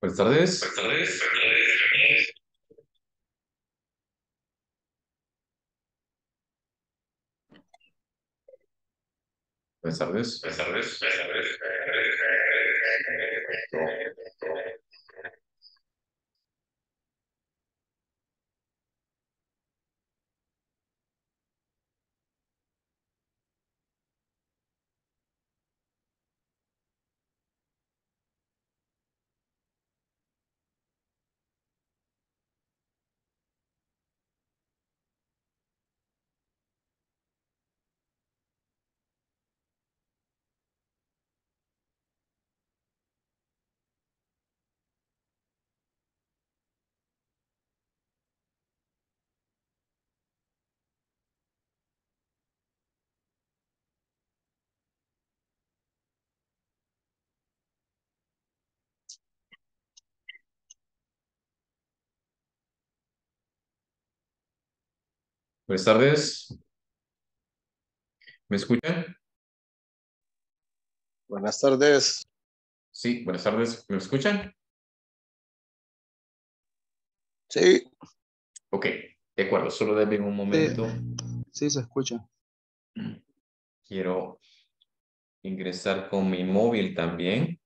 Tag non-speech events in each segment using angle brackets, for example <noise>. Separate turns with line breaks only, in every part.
Buenas tardes. Buenas tardes. Buenas tardes. Buenas tardes. Buenas tardes. Buenas tardes. ¿Me escuchan? Buenas tardes. Sí, buenas tardes. ¿Me escuchan? Sí. Ok, de acuerdo. Solo déjenme un momento. sí, se escucha. Quiero ingresar con mi móvil también.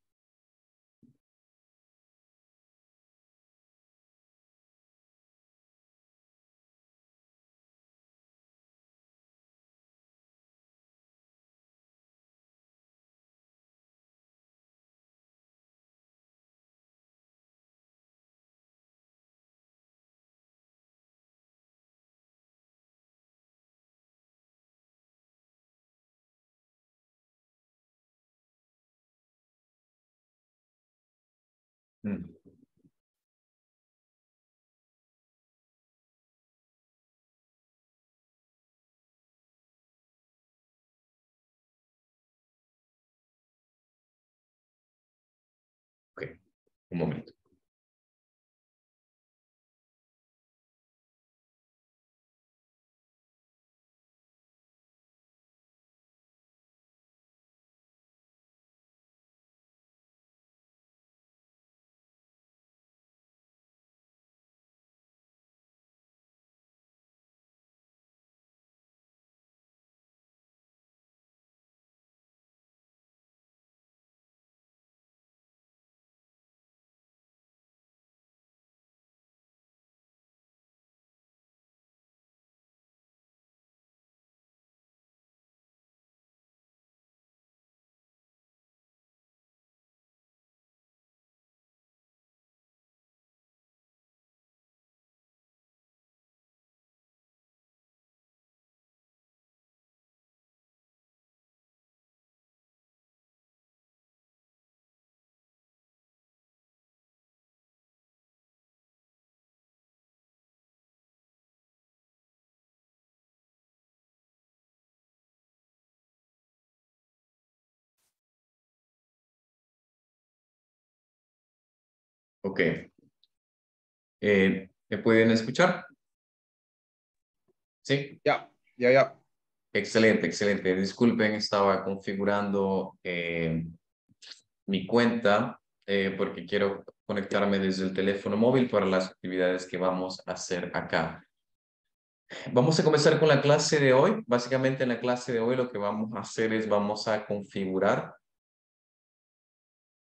um momento. Ok. Eh, ¿Me pueden escuchar? Sí.
Ya, ya, ya. Excelente, excelente. Disculpen, estaba configurando eh, mi cuenta eh, porque quiero conectarme desde el teléfono móvil para las actividades que vamos a hacer acá. Vamos a comenzar con la clase de hoy. Básicamente en la clase de hoy lo que vamos a hacer es vamos a configurar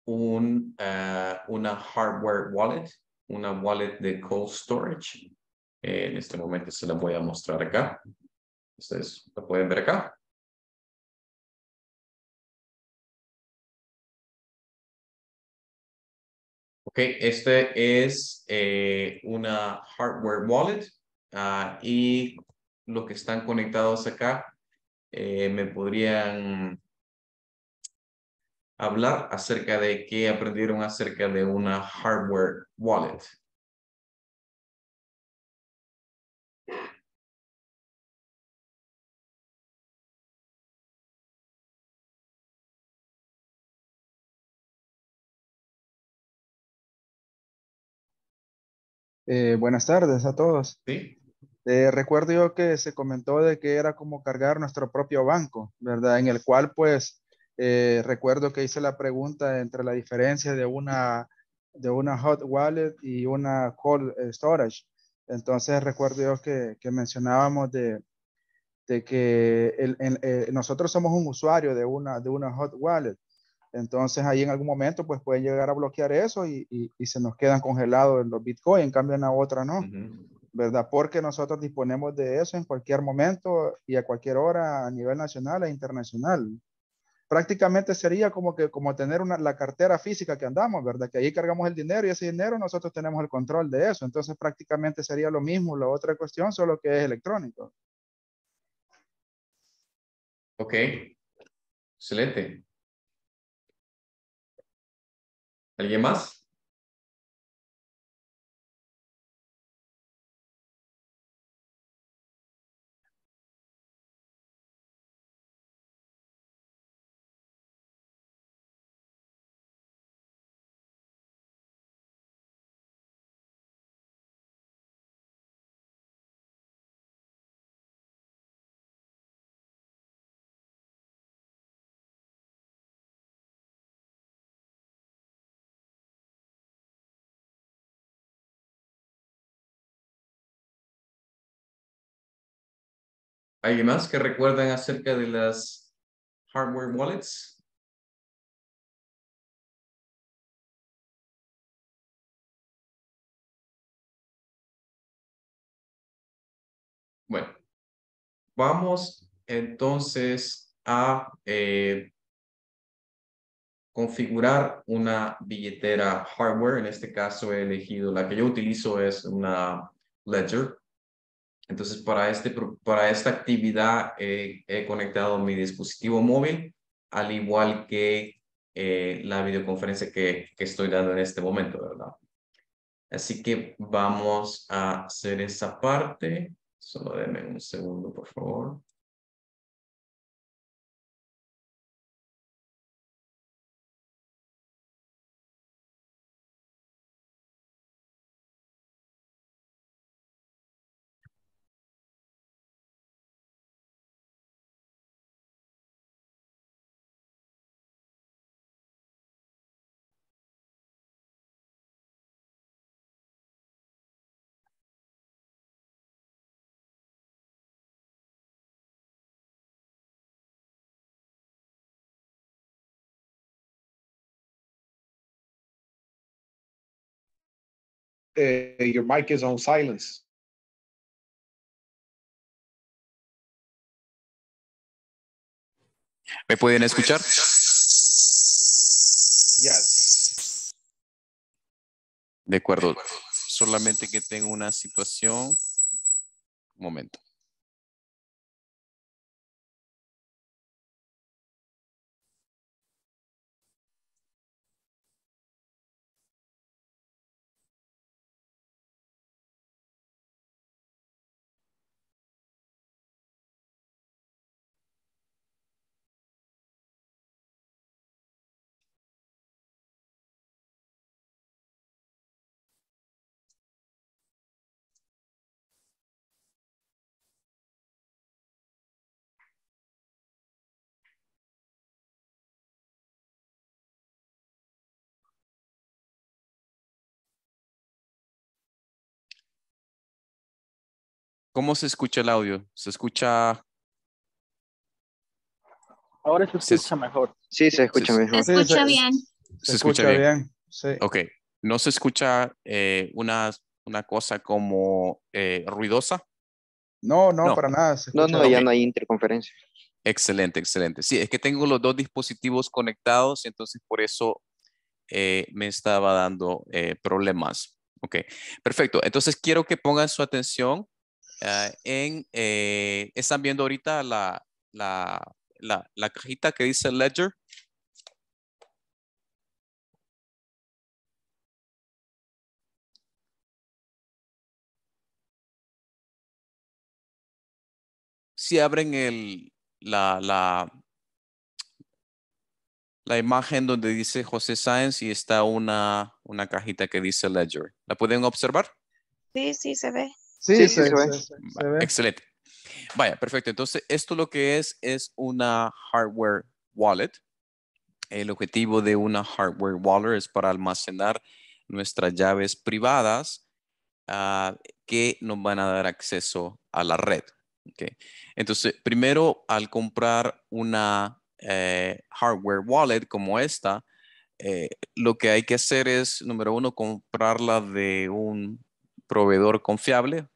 un, eh, una hardware wallet,
una wallet de cold storage. Eh, en este momento se la voy a mostrar acá. Ustedes la pueden ver acá. Ok, este es eh, una hardware wallet ah, y
los que están conectados acá me podrían
hablar acerca de qué aprendieron acerca de una hardware wallet. Eh, buenas tardes a todos. Sí. Eh, recuerdo yo que se
comentó de que era como cargar nuestro propio banco, ¿verdad? En el cual pues eh, recuerdo que hice la pregunta entre la diferencia de una, de una hot wallet y una cold eh, storage. Entonces recuerdo que, que mencionábamos de, que eh, nosotros somos un usuario de una, de una hot wallet. Entonces ahí en algún momento pues pueden llegar a bloquear eso y, se nos quedan congelados los bitcoins, en cambio en la otra no, ¿verdad? Porque nosotros disponemos de eso en cualquier momento y a cualquier hora a nivel nacional e internacional prácticamente sería como que como tener una, la cartera física que andamos, ¿verdad? Que ahí cargamos el dinero y ese dinero nosotros tenemos el control de eso. Entonces prácticamente sería lo mismo la otra cuestión, solo que es electrónico.
Ok, excelente. ¿Alguien más? ¿Alguien más que recuerdan acerca de las hardware wallets? Bueno, vamos entonces a eh,
configurar una billetera hardware. En este caso he elegido, la que yo utilizo es una Ledger entonces, para, este, para esta actividad eh, he conectado mi dispositivo móvil, al igual que eh, la videoconferencia que, que, estoy dando en este momento, ¿verdad?
Así que vamos a hacer esa parte. Solo denme un segundo, por favor. Eh, your mic is on silence. ¿Me pueden escuchar? De acuerdo. Solamente que tengo una situación. Un momento. ¿Cómo se escucha el audio? ¿Se escucha? Ahora se escucha mejor. Sí, se escucha mejor. Se escucha bien.
Se, escucha, bien. Sí. Ok. ¿No se escucha eh, una, una cosa como eh, ruidosa? No, no, para nada. no, no, ya no hay interconferencia. Excelente, excelente. Sí, es que tengo los dos dispositivos conectados, entonces por eso eh, me estaba dando problemas. Ok, perfecto. Entonces quiero que pongan su atención Ah, en, eh, están viendo ahorita la, la, la, la, cajita que dice Ledger.
Si abren el, la, la,
la imagen donde dice José Sáenz y está una, una cajita que dice Ledger. ¿La pueden observar?
Sí, sí, se ve. Sí, sí,
Excelente. Vaya, perfecto. Entonces, esto lo que es es una hardware wallet. El objetivo de una hardware wallet es para almacenar nuestras llaves privadas ah, que nos van a dar acceso a la red. Entonces, primero, al comprar una eh, hardware wallet como esta, eh, lo que hay que hacer es, número uno, comprarla de un proveedor confiable,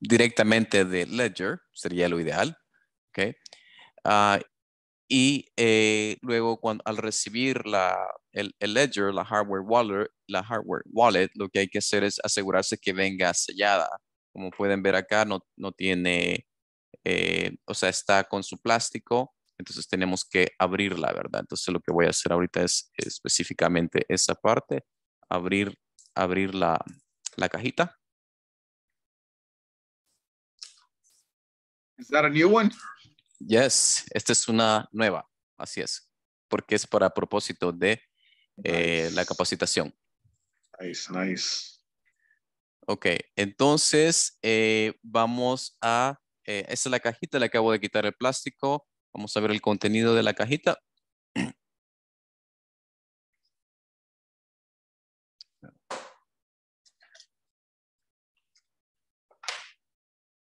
directamente de Ledger, sería lo ideal. Ah, y eh, luego cuando, al recibir la, el, ledger, la hardware, wallet, la hardware wallet, lo que hay que hacer es asegurarse que venga sellada. Como pueden ver acá, no, tiene, eh, o sea, está con su plástico, entonces tenemos que abrirla, ¿verdad? Entonces lo que voy a hacer ahorita es específicamente esa parte, abrir, abrir
la, la cajita. Is that a new one? Yes, esta es una nueva, así es,
porque es para propósito de eh, la capacitación. Nice, nice. Ok, entonces eh, vamos a, eh, esta es la cajita, le acabo de quitar el plástico. Vamos a ver el contenido de la cajita. <clears throat>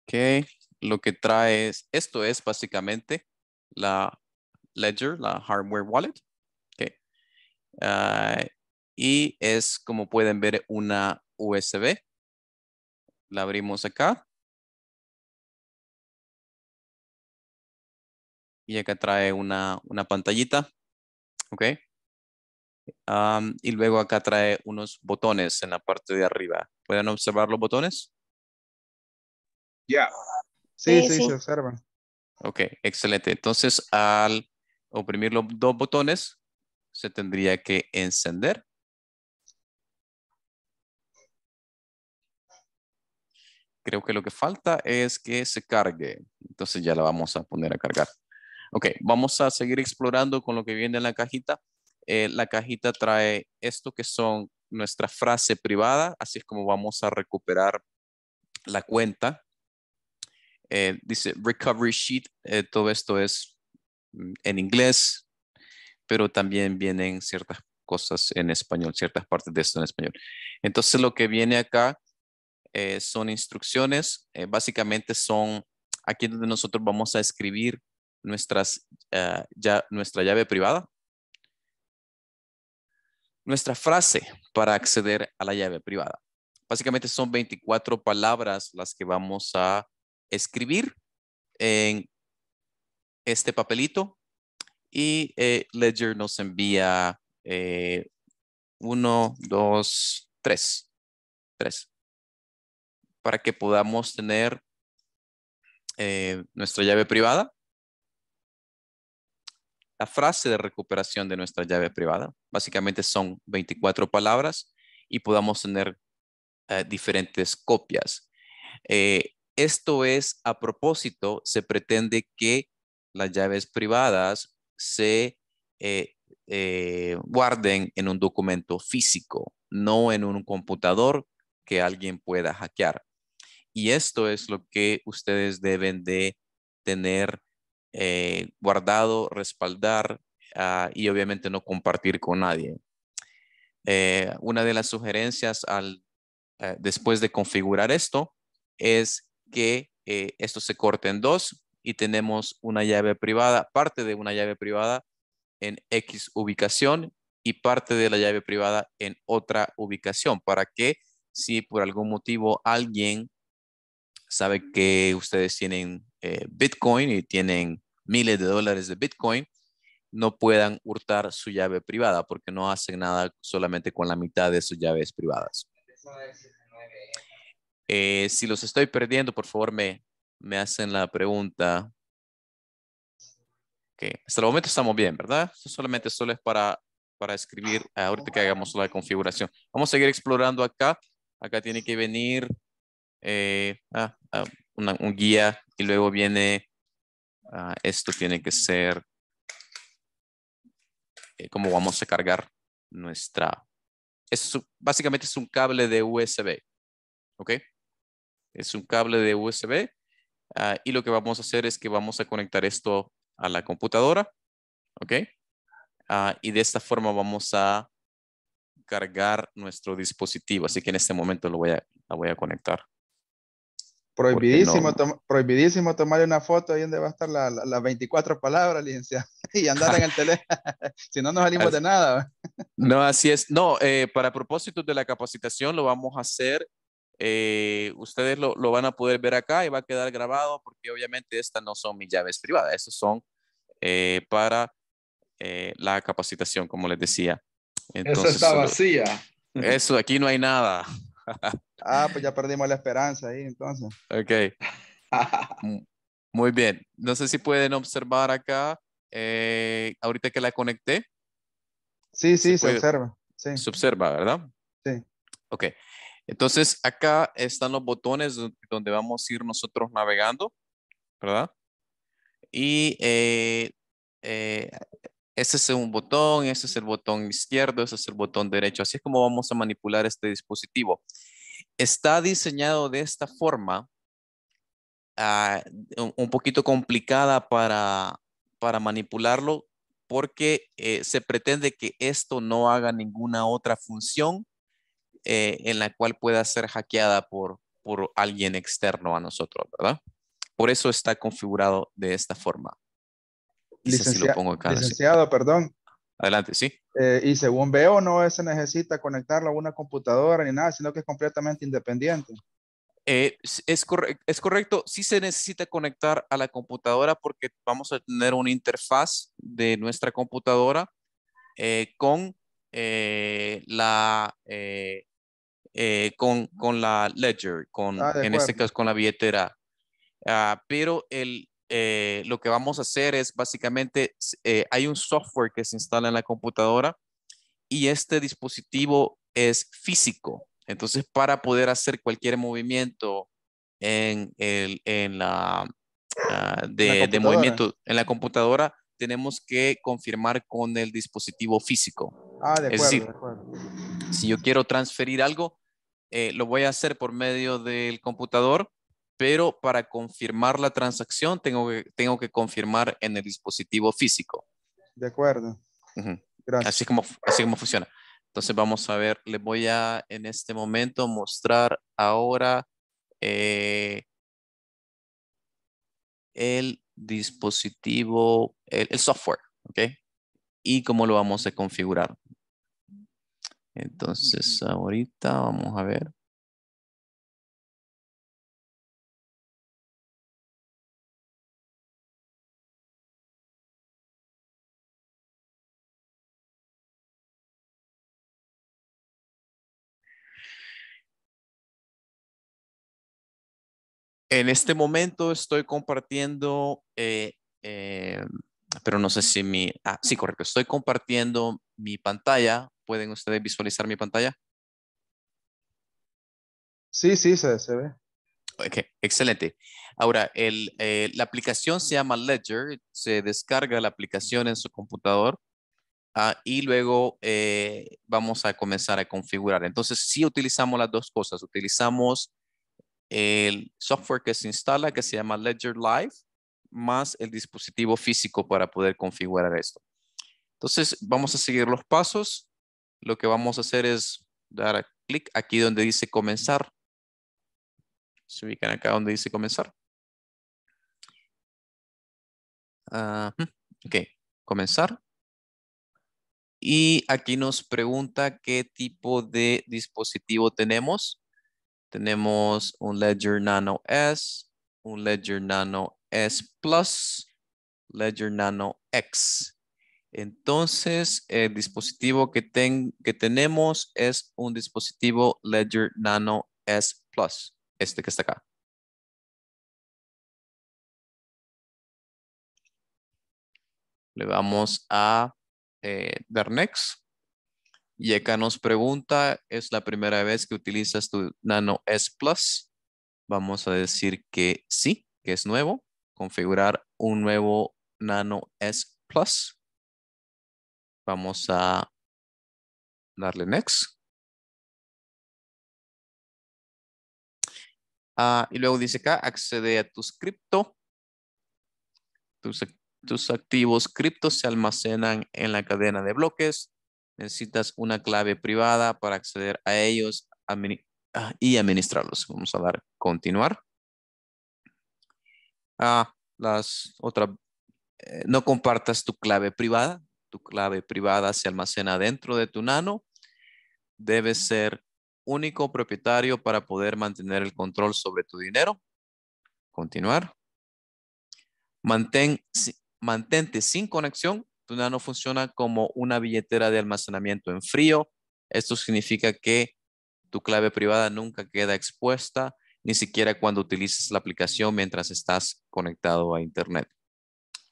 Ok lo que trae esto es básicamente la Ledger, la hardware wallet. Okay. Ah, y es, como pueden ver, una
USB. La abrimos acá. Y acá trae una, pantallita. Ok.
y luego acá trae unos botones en la parte de arriba. ¿Pueden observar los botones? Ya. Sí, sí, se observa. Ok, excelente. Entonces, al oprimir los dos botones, se tendría que encender. Creo que lo que falta es que se cargue. Entonces ya la vamos a poner a cargar. Ok, vamos a seguir explorando con lo que viene en la cajita. Eh, la cajita trae esto que son nuestra frase privada, así es como vamos a recuperar la cuenta eh, dice recovery sheet, eh, todo esto es mm, en inglés, pero también vienen ciertas cosas en español, ciertas partes de esto en español. Entonces lo que viene acá eh, son instrucciones, básicamente son aquí donde nosotros vamos a escribir nuestras, ya, nuestra llave privada, nuestra frase para acceder a la llave privada. Básicamente son 24 palabras las que vamos a escribir en este papelito y eh, Ledger nos envía eh, uno, dos, tres, tres, para que podamos tener eh, nuestra llave privada, la frase de recuperación de nuestra llave privada, básicamente son 24 palabras y podamos tener diferentes copias. Esto es a propósito, se pretende que las llaves privadas se eh, eh, guarden en un documento físico, no en un computador que alguien pueda hackear. Y esto es lo que ustedes deben de tener eh, guardado, respaldar ah, y obviamente no compartir con nadie. una de las sugerencias al, después de configurar esto es que eh, esto se corte en dos y tenemos una llave privada, parte de una llave privada en X ubicación y parte de la llave privada en otra ubicación para que si por algún motivo alguien sabe que ustedes tienen eh, Bitcoin y tienen miles de dólares de Bitcoin, no puedan hurtar su llave privada porque no hacen nada solamente con la mitad de sus llaves privadas. Eh, si los estoy perdiendo, por favor me, me hacen la pregunta. Hasta el momento estamos bien, ¿verdad? Esto solamente solo es para, para escribir eh, ahorita que hagamos la configuración. Vamos a seguir explorando acá. Acá tiene que venir eh, ah, ah, un guía y luego viene, ah, esto tiene que ser cómo vamos a cargar nuestra, es, básicamente es un cable de USB, ¿ok? Es un cable de USB ah, y lo que vamos a hacer es que vamos a conectar esto a la computadora, ¿ok? Ah, y de esta forma vamos a cargar nuestro dispositivo. Así que en este momento lo voy a, la voy a conectar. Prohibidísimo,
prohibidísimo tomarle una foto ahí donde va a estar las 24 palabras, licencia <laughs> y andar en el <laughs> teléfono.
<laughs> si no, nos salimos de nada. no, así es. No, eh, para propósitos de la capacitación, lo vamos a hacer eh, ustedes lo, lo, van a poder ver acá y va a quedar grabado porque obviamente estas no son mis llaves privadas, estas son eh, para eh, la capacitación, como les decía. Entonces, está vacía. Eso, aquí no hay nada.
ah, pues ya <laughs> perdimos la esperanza ahí entonces.
Ok. <laughs> Mm, muy bien. No sé si pueden observar acá, ahorita que la conecté.
Sí, sí, se, observa.
Sí. Se observa, ¿verdad? Sí. Ok. Entonces, acá están los botones donde vamos a ir nosotros navegando, ¿verdad? Y eh, eh, ese es un botón, ese es el botón izquierdo, ese es el botón derecho. Así es como vamos a manipular este dispositivo. Está diseñado de esta forma, ah, un poquito complicada para, manipularlo, porque eh, se pretende que esto no haga ninguna otra función eh, en la cual pueda ser hackeada por, por alguien externo a nosotros, ¿verdad? Por eso está configurado de esta forma. licenciado, perdón. Adelante, sí.
Eh, y según veo, no se necesita conectarlo a una computadora ni nada, sino que es completamente independiente.
Eh, es, es correcto, sí se necesita conectar a la computadora porque vamos a tener una interfaz de nuestra computadora eh, con eh, la eh, con, con, la ledger, con, ah, en este caso con la billetera. Ah, pero el, eh, lo que vamos a hacer es básicamente, eh, hay un software que se instala en la computadora y este dispositivo es físico. Entonces, para poder hacer cualquier movimiento en, el, en la, ah, de, de movimiento en la computadora, tenemos que confirmar con el dispositivo físico. es decir, si yo quiero transferir algo, eh, lo voy a hacer por medio del computador, pero para confirmar la transacción tengo que, tengo que confirmar en el dispositivo físico.
De acuerdo.
Gracias. Así como, como funciona. Entonces vamos a ver, le voy a en este momento mostrar ahora eh, el dispositivo, el, el software, ¿ok? Y cómo
lo vamos a configurar. Entonces, ahorita vamos a ver. En este momento estoy
compartiendo eh, em, pero no sé si mi... Ah, sí, correcto. Estoy compartiendo mi pantalla. ¿Pueden ustedes visualizar mi pantalla?
Sí, sí, se, ve.
Ok, excelente. Ahora, eh, la aplicación se llama Ledger. Se descarga la aplicación en su computador. Ah, y luego eh, vamos a comenzar a configurar. Entonces, si utilizamos las dos cosas. Utilizamos el software que se instala, que se llama Ledger Live más el dispositivo físico para poder configurar esto. Entonces vamos a seguir los pasos. Lo que vamos a hacer es dar clic aquí donde dice
comenzar. Se ubican acá donde dice comenzar. Ah, mm, ok, comenzar.
Y aquí nos pregunta qué tipo de dispositivo tenemos. Tenemos un Ledger Nano S, un Ledger Nano S plus Ledger Nano X. Entonces, el dispositivo que, tenemos es un dispositivo Ledger
Nano S Plus, este que está acá. Le vamos a
eh, dar next. Y acá nos pregunta, ¿es la primera vez que utilizas tu Nano S Plus? Vamos a decir que sí, que es nuevo
configurar un nuevo Nano S Plus. Vamos a darle Next. Ah, y luego dice acá, accede a tus cripto.
Tus, tus activos criptos se almacenan en la cadena de bloques. Necesitas una clave privada para acceder a ellos, ah, y administrarlos. Vamos a dar continuar. Ah, las otras, eh, no compartas tu clave privada. Tu clave privada se almacena dentro de tu nano. Debes ser único propietario para poder mantener el control sobre tu dinero. Continuar. Mantén, mantente sin conexión. Tu nano funciona como una billetera de almacenamiento en frío. Esto significa que tu clave privada nunca queda expuesta ni siquiera cuando utilices la aplicación mientras estás conectado a Internet.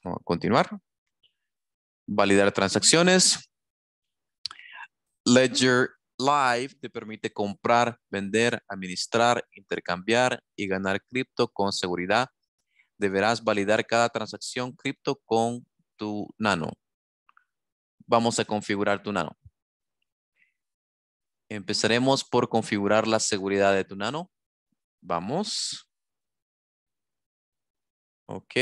Vamos a continuar. Validar transacciones. Ledger Live te permite comprar, vender, administrar, intercambiar y ganar cripto con seguridad. Deberás validar cada transacción cripto con tu nano. Vamos a configurar tu nano. Empezaremos por configurar la seguridad de tu nano. Vamos. Ok.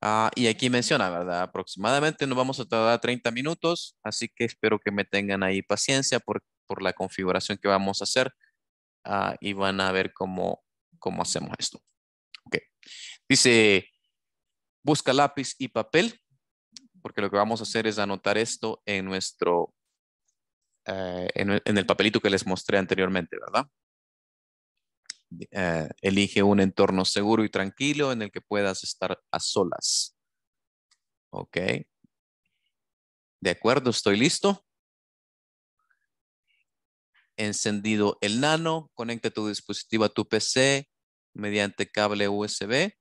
Ah, y aquí menciona, ¿verdad? Aproximadamente nos vamos a tardar 30 minutos, así que espero que me tengan ahí paciencia por, la configuración que vamos a hacer ah, y van a ver cómo, cómo hacemos esto. Ok. Dice, busca lápiz y papel, porque lo que vamos a hacer es anotar esto en nuestro eh, en, el papelito que les mostré anteriormente, ¿verdad? Eh, elige un entorno seguro y tranquilo en el que puedas estar a solas. Ok. De acuerdo, estoy listo. Encendido el nano, conecta tu dispositivo a tu PC mediante cable USB.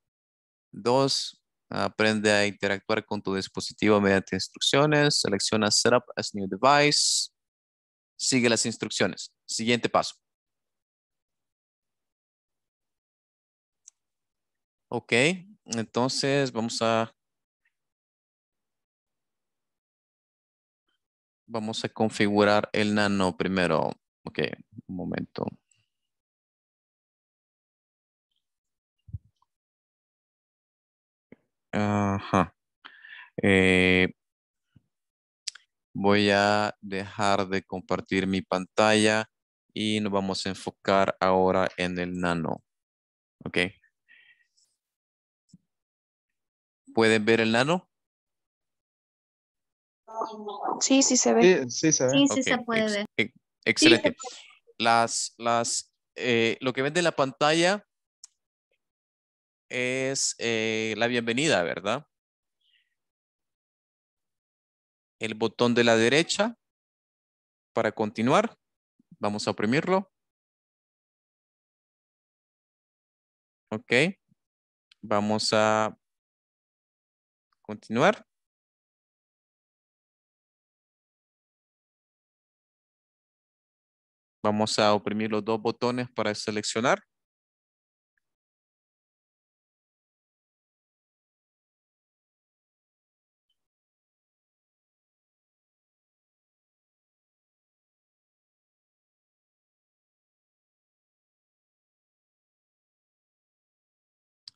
Dos, aprende a interactuar con tu dispositivo mediante instrucciones. Selecciona Setup as New Device. Sigue las
instrucciones. Siguiente paso. Ok, entonces vamos a... Vamos a configurar el nano primero. Ok, un momento. Ajá. Eh,
Voy a dejar de compartir mi pantalla y nos vamos a enfocar ahora en el nano. ¿Ok? ¿Pueden ver el nano?
Sí, sí se ve. Sí, sí se ve. Sí, sí se puede ver.
E, excelente. Las, las, eh, lo que ven de la pantalla es eh, la bienvenida, ¿verdad?
el botón de la derecha para continuar. Vamos a oprimirlo. Ok. Vamos a continuar. Vamos a oprimir los dos botones para seleccionar.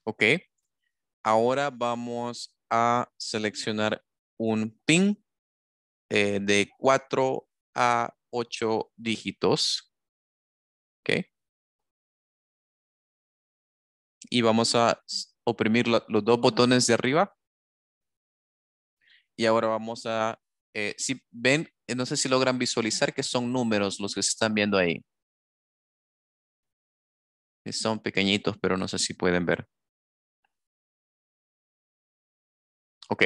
Ok. Ahora vamos a seleccionar un pin eh, de 4 a 8 dígitos. Ok. Y vamos a oprimir los dos botones de arriba.
Y ahora vamos a, eh, si ven, eh, no sé si logran visualizar que son números los que se
están viendo ahí. Son pequeñitos, pero no sé si pueden ver. Ok.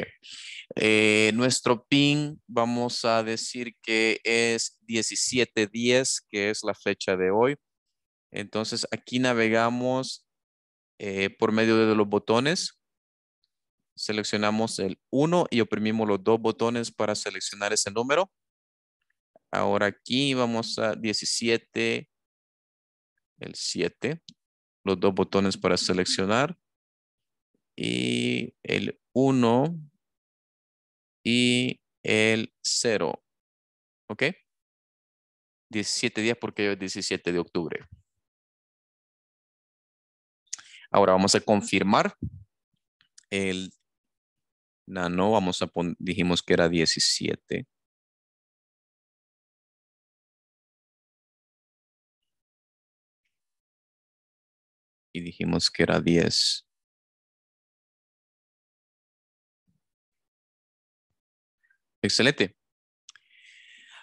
Eh,
nuestro PIN vamos a decir que es 1710, que es la fecha de hoy. Entonces aquí navegamos eh, por medio de los botones. Seleccionamos el 1 y oprimimos los dos botones para seleccionar ese número. Ahora aquí vamos a 17, el 7, los dos botones para
seleccionar y el 1 y el 0. ¿Ok? 17 días porque es 17 de octubre. Ahora vamos a confirmar el nano. Vamos a dijimos que era 17. Y dijimos que era 10. Excelente.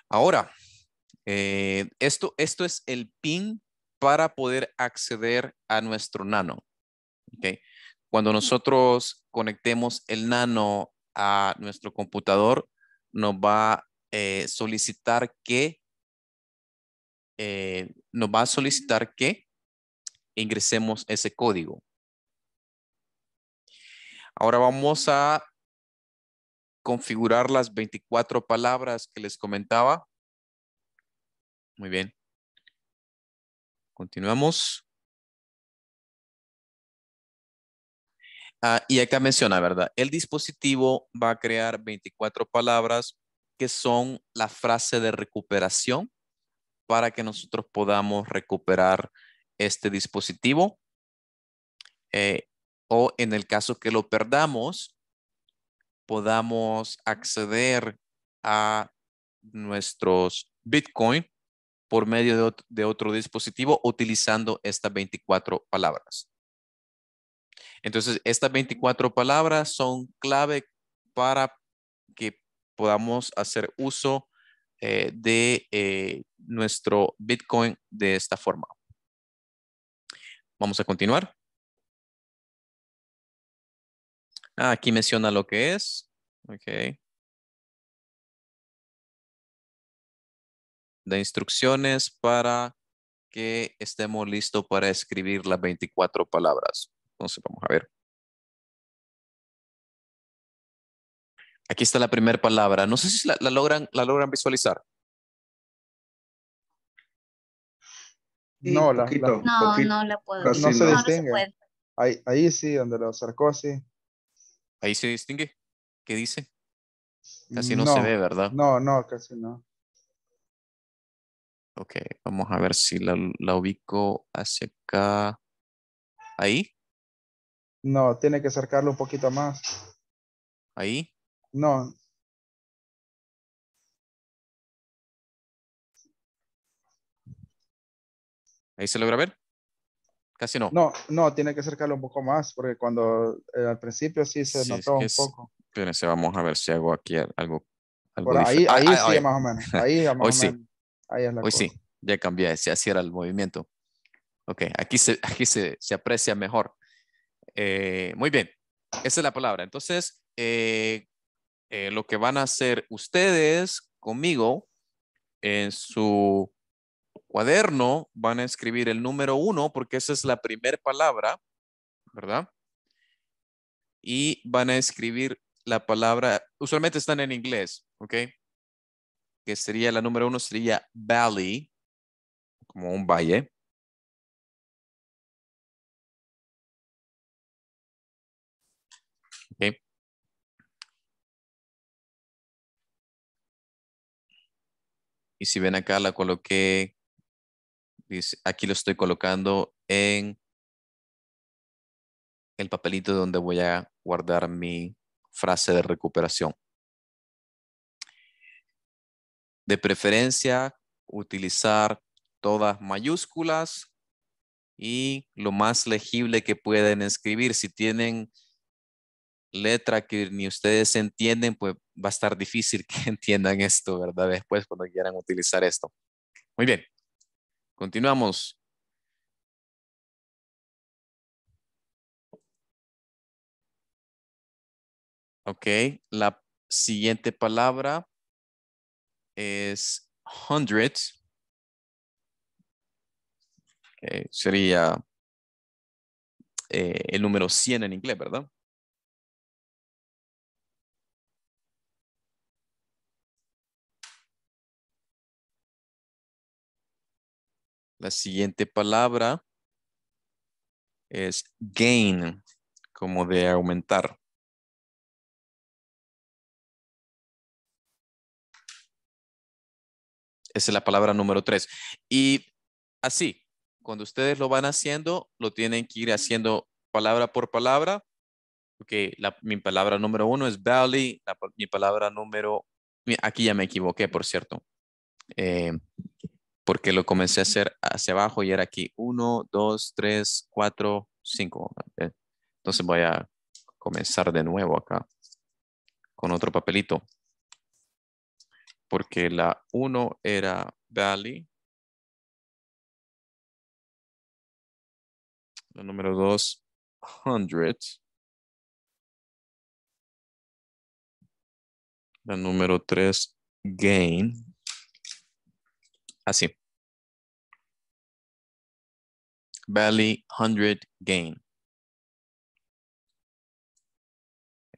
Ahora, eh,
esto, esto es el pin para poder acceder a nuestro nano. Cuando nosotros conectemos el nano a nuestro computador, nos va a eh, solicitar que eh, nos va a solicitar que ingresemos ese código. Ahora vamos a configurar las 24 palabras que les comentaba. Muy bien.
Continuamos. Ah, y acá menciona, ¿verdad? El dispositivo va a crear
24 palabras que son la frase de recuperación para que nosotros podamos recuperar este dispositivo. Eh, o en el caso que lo perdamos, podamos acceder a nuestros Bitcoin por medio de otro, dispositivo utilizando estas 24 palabras. Entonces, estas 24 palabras son clave para que podamos hacer uso eh, de eh, nuestro Bitcoin de esta forma. Vamos a continuar.
Ah, aquí menciona lo que es. Ok. De instrucciones para que estemos listos para escribir las 24 palabras. Entonces vamos a ver. Aquí está la primera palabra. No sé si la, logran, la logran visualizar.
no, no, no
la puedo. No, se
Ahí, ahí sí, donde lo acercó, sí.
Ahí se distingue. ¿Qué dice? Casi no, se ve, ¿verdad?
No, no, casi no.
Ok, vamos a ver si la, la ubico hacia acá. ¿Ahí?
No, tiene que acercarlo un poquito más. ¿Ahí? No. ¿Ahí se logra ver? Casi no. No, no, tiene que acercarlo un
poco más, porque cuando eh, al principio sí se notó un poco.
vamos a ver si hago aquí algo. algo ahí, ahí ah, sí, más o menos. <laughs> Ahí, más hoy sí.
Ahí es la hoy sí,
ya cambié, si así era el movimiento. Ok, aquí se, aquí se, se aprecia mejor. Eh, muy bien, esa es la palabra. Entonces, eh, lo que van a hacer ustedes conmigo en su cuaderno van a escribir el número uno porque esa es la primera palabra, ¿verdad? Y van a escribir la palabra, usualmente están
en inglés, ¿ok? Que sería la número uno, sería valley, como un valle. Y si ven acá, la coloqué aquí lo estoy colocando en
el papelito donde voy a guardar mi frase de recuperación. De preferencia, utilizar todas mayúsculas y lo más legible que pueden escribir. Si tienen letra que ni ustedes entienden, pues va a estar difícil <laughs> que entiendan esto, ¿verdad? Después cuando quieran utilizar esto. Muy bien.
Continuamos. Ok, la siguiente palabra es hundred. sería eh, el número 100 en inglés, ¿verdad? La siguiente palabra es gain, como de aumentar. Esa es la palabra número tres.
Y así, cuando ustedes lo van haciendo, lo tienen que ir haciendo palabra por palabra. Ok, mi palabra número uno es valley, mi palabra número... Aquí ya me equivoqué, por cierto. Eh, porque lo comencé a hacer hacia abajo y era aquí 1, 2, 3, 4, 5. Entonces voy a comenzar de nuevo acá con otro papelito.
Porque la 1 era Valley. La número 2, 100. La número 3, gain. Así. Valley 100 Gain.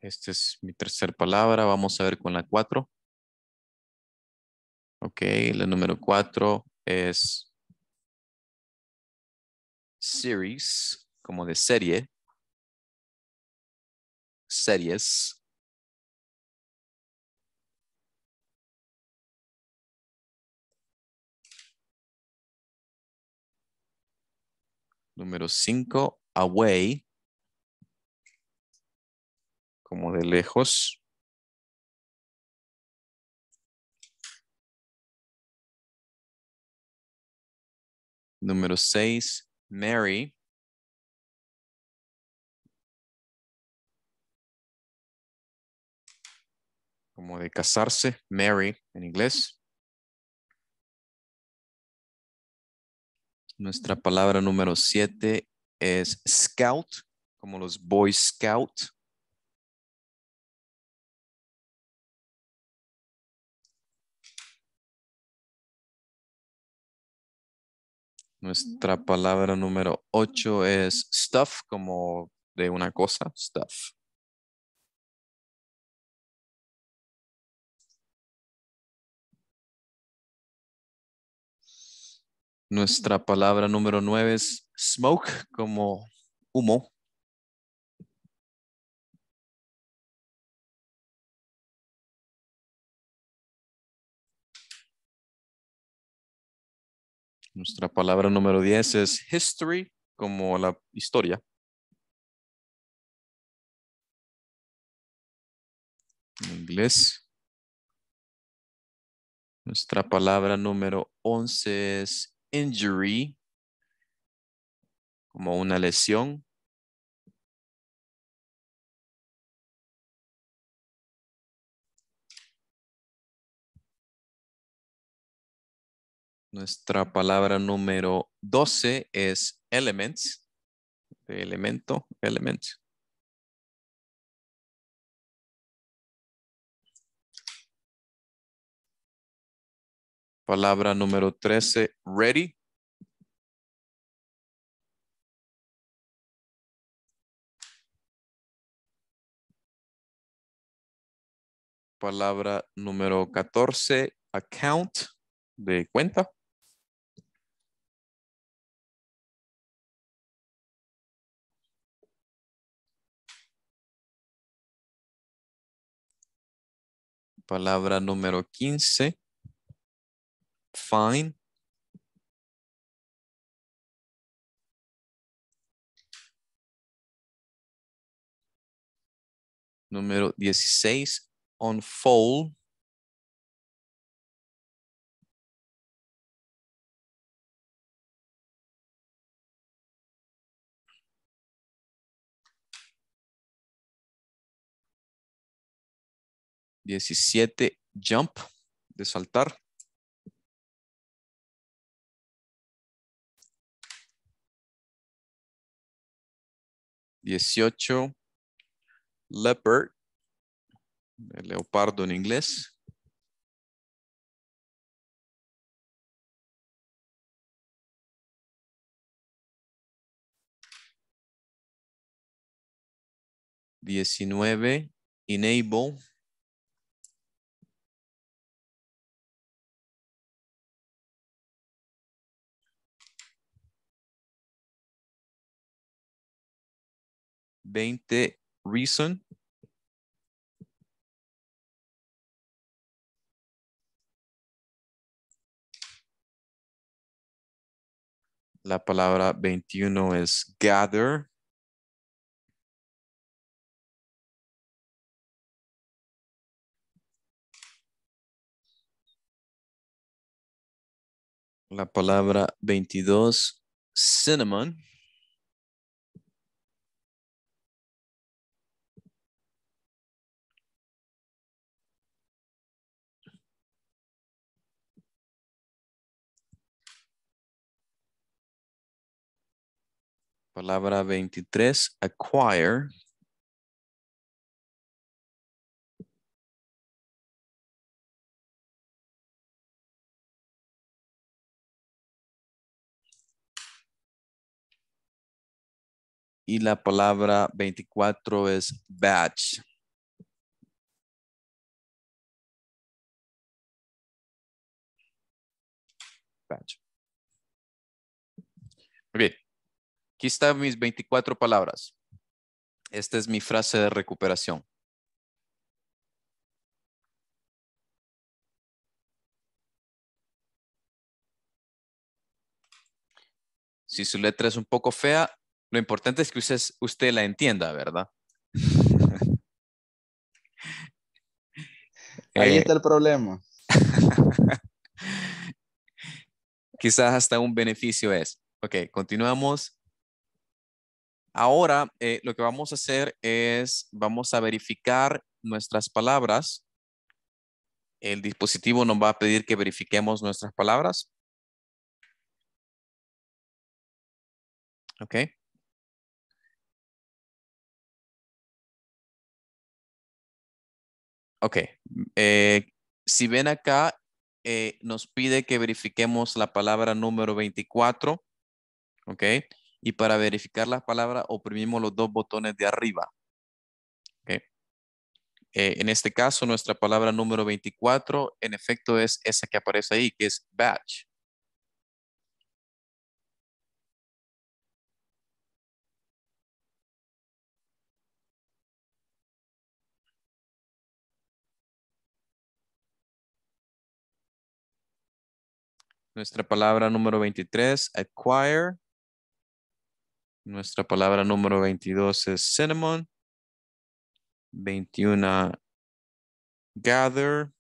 Esta es mi tercera palabra. Vamos a ver con la 4. Ok, la número 4 es series, como de serie. Series. Número 5, away. Como de lejos. Número 6, Mary. Como de casarse, Mary en inglés. Nuestra palabra número siete es scout, como los Boy Scout. Nuestra mm. palabra número ocho es stuff, como de una cosa, stuff. Nuestra palabra número nueve es smoke, como humo. Nuestra palabra número diez es history, como la historia. En inglés. Nuestra palabra número once es injury, como una lesión. Nuestra palabra número 12 es elements, de elemento, elements. Palabra número 13, ready. Palabra número catorce, account, de cuenta. Palabra número quince fine. Número 16, unfold. 17 jump, de saltar. 18, leopard, el leopardo en inglés. Diecinueve, enable, 20 reason. La palabra 21 es gather. La palabra 22, cinnamon. Palabra 23, acquire. Y la palabra 24 es batch. Batch. Muy bien. Aquí están mis 24 palabras. Esta es mi frase de recuperación. Si su letra es un poco fea, lo importante es que usted, la
entienda, ¿verdad? <laughs> Ahí está eh. el problema. <laughs> Quizás hasta un beneficio es. Ok, continuamos. Ahora eh, lo que vamos a hacer es, vamos a verificar nuestras palabras.
El dispositivo nos va a pedir que verifiquemos nuestras palabras. Ok. Ok.
Eh, si ven acá, eh, nos pide que verifiquemos la palabra número 24. Ok y para verificar la palabra oprimimos los dos botones de arriba. Eh, en este caso, nuestra palabra número
24, en efecto, es esa que aparece ahí, que es batch. Nuestra palabra número
23, acquire. Nuestra palabra número 22
es cinnamon. 21, gather.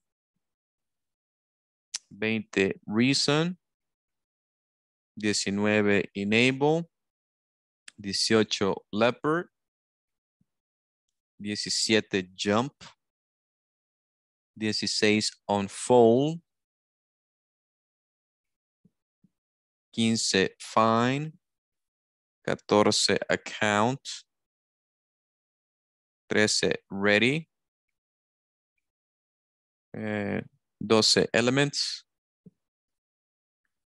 20, reason. 19, enable. 18, leopard. 17, jump. 16, unfold. 15, find. 14 account, 13 ready, eh, 12 elements,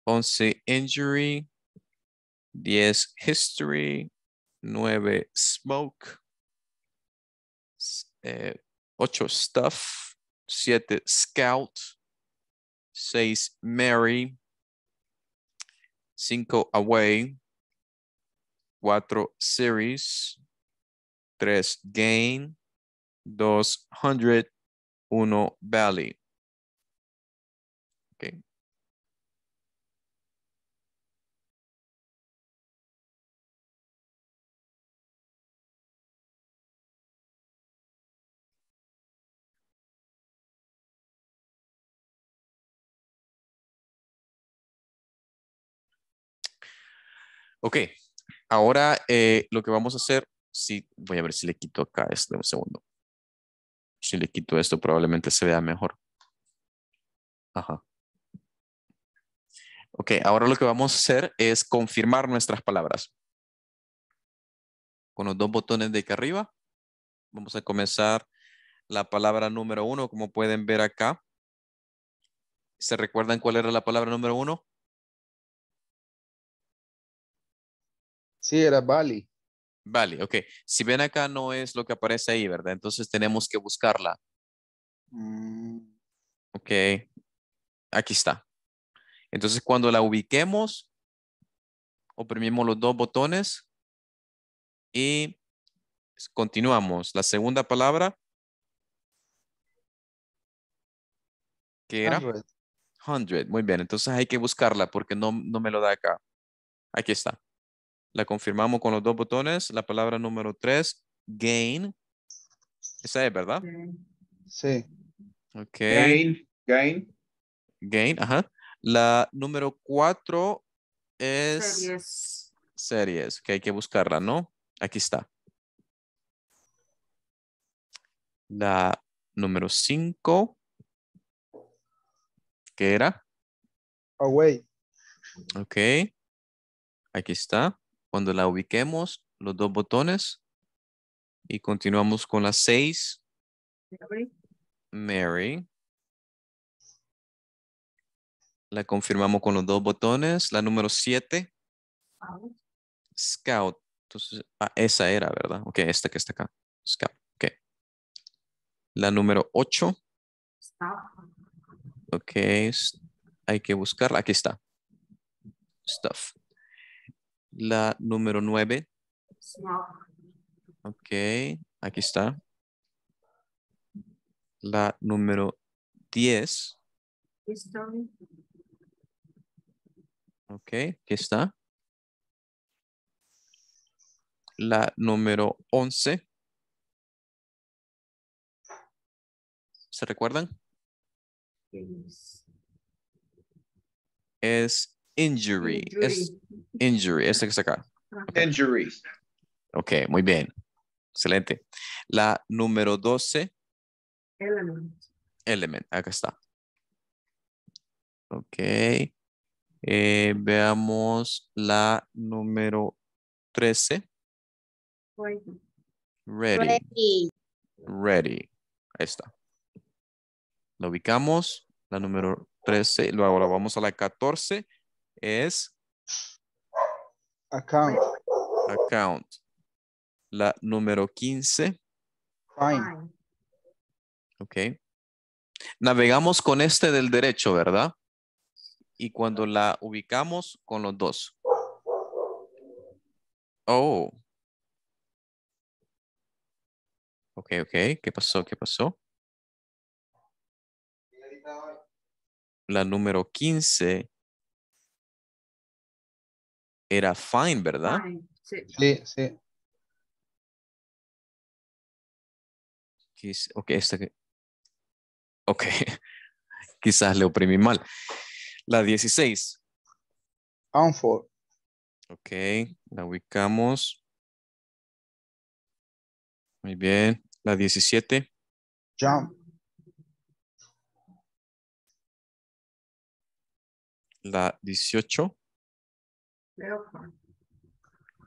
11 injury,
10 history, 9
smoke,
eh, 8 stuff, 7 scout, 6 Mary, 5 away, 4 series,
3 gain, 2 hundred, 1 valley. Okay. Okay, Ahora eh, lo que vamos a hacer, sí,
voy a ver si le quito acá este un segundo. Si le quito esto probablemente se vea mejor. Ajá. Ok, ahora lo que vamos a hacer es confirmar nuestras palabras. Con los dos botones de acá arriba, vamos a comenzar la palabra número uno, como pueden ver
acá. ¿Se recuerdan cuál era la palabra número uno?
Sí, era Bali.
Bali, ok. Si
ven acá no es lo que aparece ahí, ¿verdad? Entonces tenemos que buscarla. Mm. Ok. Aquí está. Entonces cuando la ubiquemos, oprimimos los dos botones y continuamos. La segunda palabra. ¿Qué era? 100. Muy bien, entonces hay que buscarla porque no, no me lo da acá. Aquí está. La confirmamos con los dos botones. La palabra número tres, gain. Esa es, ¿verdad? Sí. Ok. Gain, gain. Gain, ajá. La número cuatro es...
Series.
Series, que hay que buscarla, ¿no? Aquí está. La número cinco, ¿qué era... Away. Ok. Aquí está. Cuando la ubiquemos, los dos botones. Y continuamos con la 6. Mary. La confirmamos con los dos botones. La número 7. Scout. Entonces, ah, esa era, ¿verdad? Ok, esta que está acá. Scout. Ok. La número 8. Stop. Ok. Hay que buscarla. Aquí está. Stuff la número nueve. okay, Ok, aquí está. La número 10. Ok, aquí
está. La número 11. ¿Se recuerdan? Es Injury. injury. Es
injury. que está acá. Injury. Ok, muy bien. Excelente. La número 12. Element. Element, acá está. Ok. Eh, veamos la número 13. Ready. Ready. Ahí está. Lo ubicamos. La número 13. Luego la vamos a la 14 es Account. Account. La número 15. Fine. Ok. Navegamos con este del derecho, ¿verdad? Y cuando la ubicamos con
los dos. Oh. Ok, ok. ¿Qué pasó? ¿Qué pasó? La número 15 era fine, ¿verdad? Fine. Sí. sí, sí. Ok, esta que... Ok, <laughs> quizás le oprimí mal. La 16. Unfor. Ok, la ubicamos. Muy bien. La 17. Jump. La 18.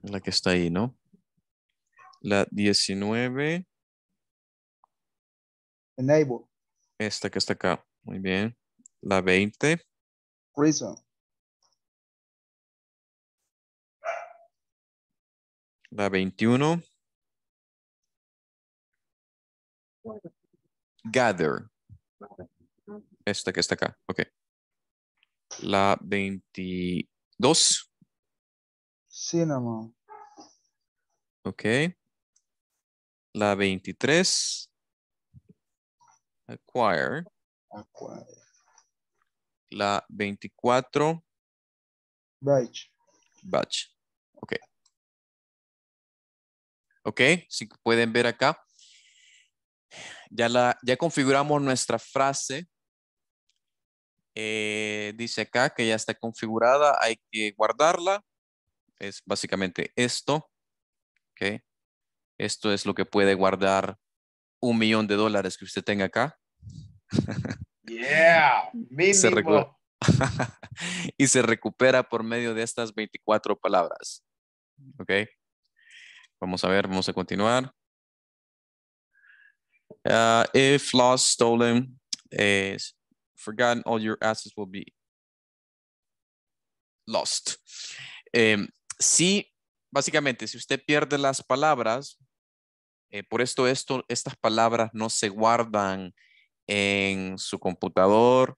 La que está ahí, ¿no? La
19. Enable. Esta que está
acá. Muy bien. La 20. Reason. La 21. Gather. Esta que está acá. Ok. La 22.
Cinnamon. Ok. La 23. Acquire. Acquire.
La 24. Batch. Batch. Ok. Ok,
si pueden ver acá. Ya, la, ya configuramos nuestra frase. Eh, dice acá que ya está configurada. Hay que guardarla es básicamente esto. Okay. Esto es lo que puede guardar un millón de dólares que usted tenga acá.
<laughs> Yeah, <laughs>
y se recupera por medio de estas 24 palabras. Ok. Vamos a ver, vamos a continuar. Uh, if lost, stolen, is eh, forgotten, all your assets will be lost. Em, sí, básicamente, si usted pierde las palabras, eh, por esto, esto, estas palabras no se guardan en su computador,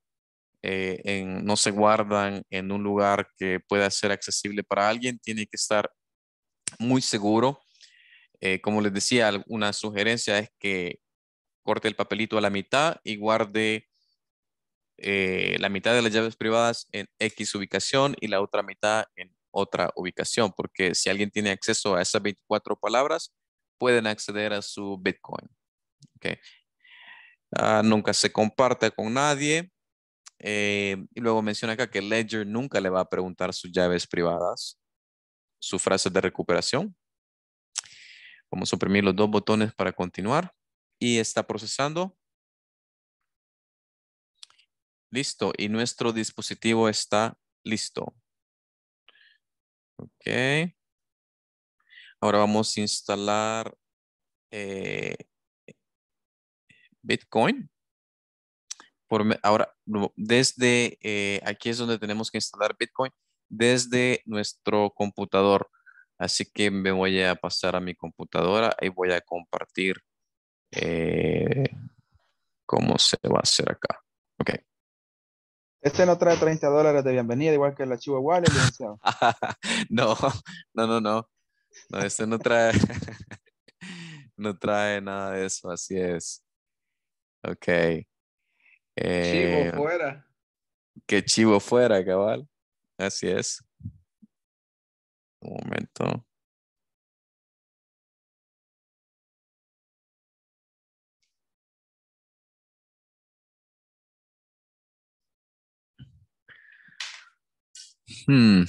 eh, no se guardan en un lugar que pueda ser accesible para alguien, tiene que estar muy seguro. Eh, como les decía, una sugerencia es que corte el papelito a la mitad y guarde la mitad de las llaves privadas en X ubicación y la otra mitad en otra ubicación, porque si alguien tiene acceso a esas 24 palabras, pueden acceder a su Bitcoin. Okay. Ah, nunca se comparte con nadie. Eh, y luego menciona acá que Ledger nunca le va a preguntar sus llaves privadas, sus frases de recuperación. Vamos a suprimir los dos botones para continuar. Y está procesando. Listo. Y nuestro dispositivo está listo. Ok. Ahora vamos a instalar eh, Bitcoin. Por, ahora, desde eh, aquí es donde tenemos que instalar Bitcoin desde nuestro computador. Así que me voy a pasar a mi computadora y voy a compartir eh, cómo se va a hacer acá. Ok.
Este no trae 30 dólares de bienvenida, igual que la archivo Wallet, licenciado.
<laughs> no, no, no, no. No, este no trae, <laughs> no trae nada de eso, así es. Ok.
Eh, chivo fuera. Que chivo fuera, cabal. Así es. Un momento. 嗯。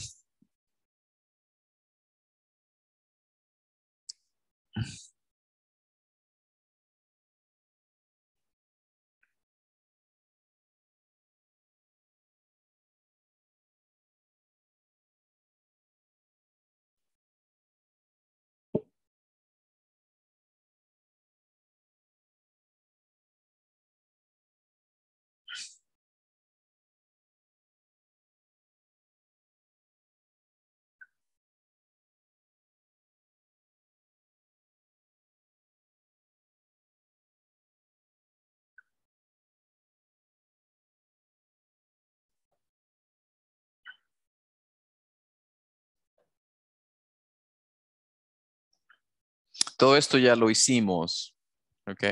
Todo esto ya lo hicimos, ¿ok?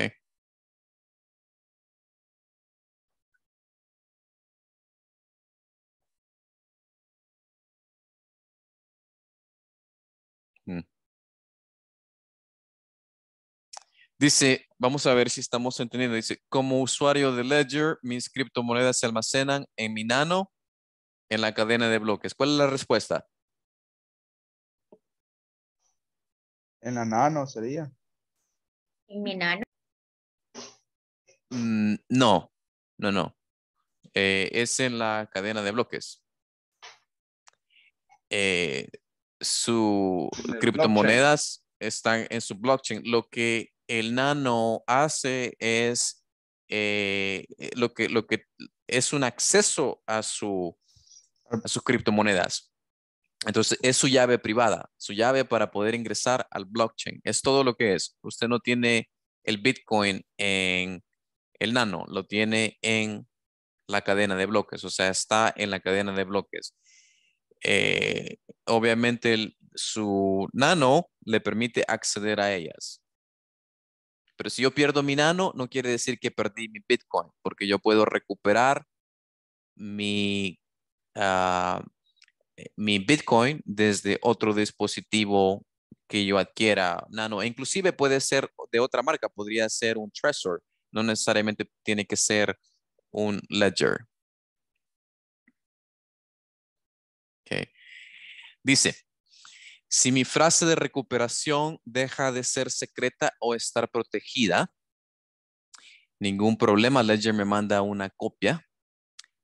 Mm. Dice, vamos a ver si estamos entendiendo. Dice, como usuario de Ledger,
mis criptomonedas se almacenan en mi nano en la cadena de bloques. ¿Cuál es la respuesta?
En la nano sería. ¿En mi nano? Mm, no, no,
no. Eh, es en la cadena de bloques. Sus eh, su criptomonedas están en su blockchain. Lo que el nano hace es eh, lo, que, lo que es un acceso a su a sus criptomonedas. Entonces, es su llave privada, su llave para poder ingresar al blockchain. Es todo lo que es. Usted no tiene el Bitcoin en el nano, lo tiene en la cadena de bloques, o sea, está en la cadena de bloques. Eh, obviamente, su nano le permite acceder a ellas. Pero si yo pierdo mi nano, no quiere decir que perdí mi Bitcoin, porque yo puedo recuperar mi, ah, eh, mi Bitcoin desde otro dispositivo que yo adquiera Nano. E inclusive puede ser de otra marca, podría ser un Trezor, no necesariamente tiene que ser un Ledger. Okay. Dice, si mi frase de recuperación deja de ser secreta o estar protegida, ningún problema, Ledger me manda una copia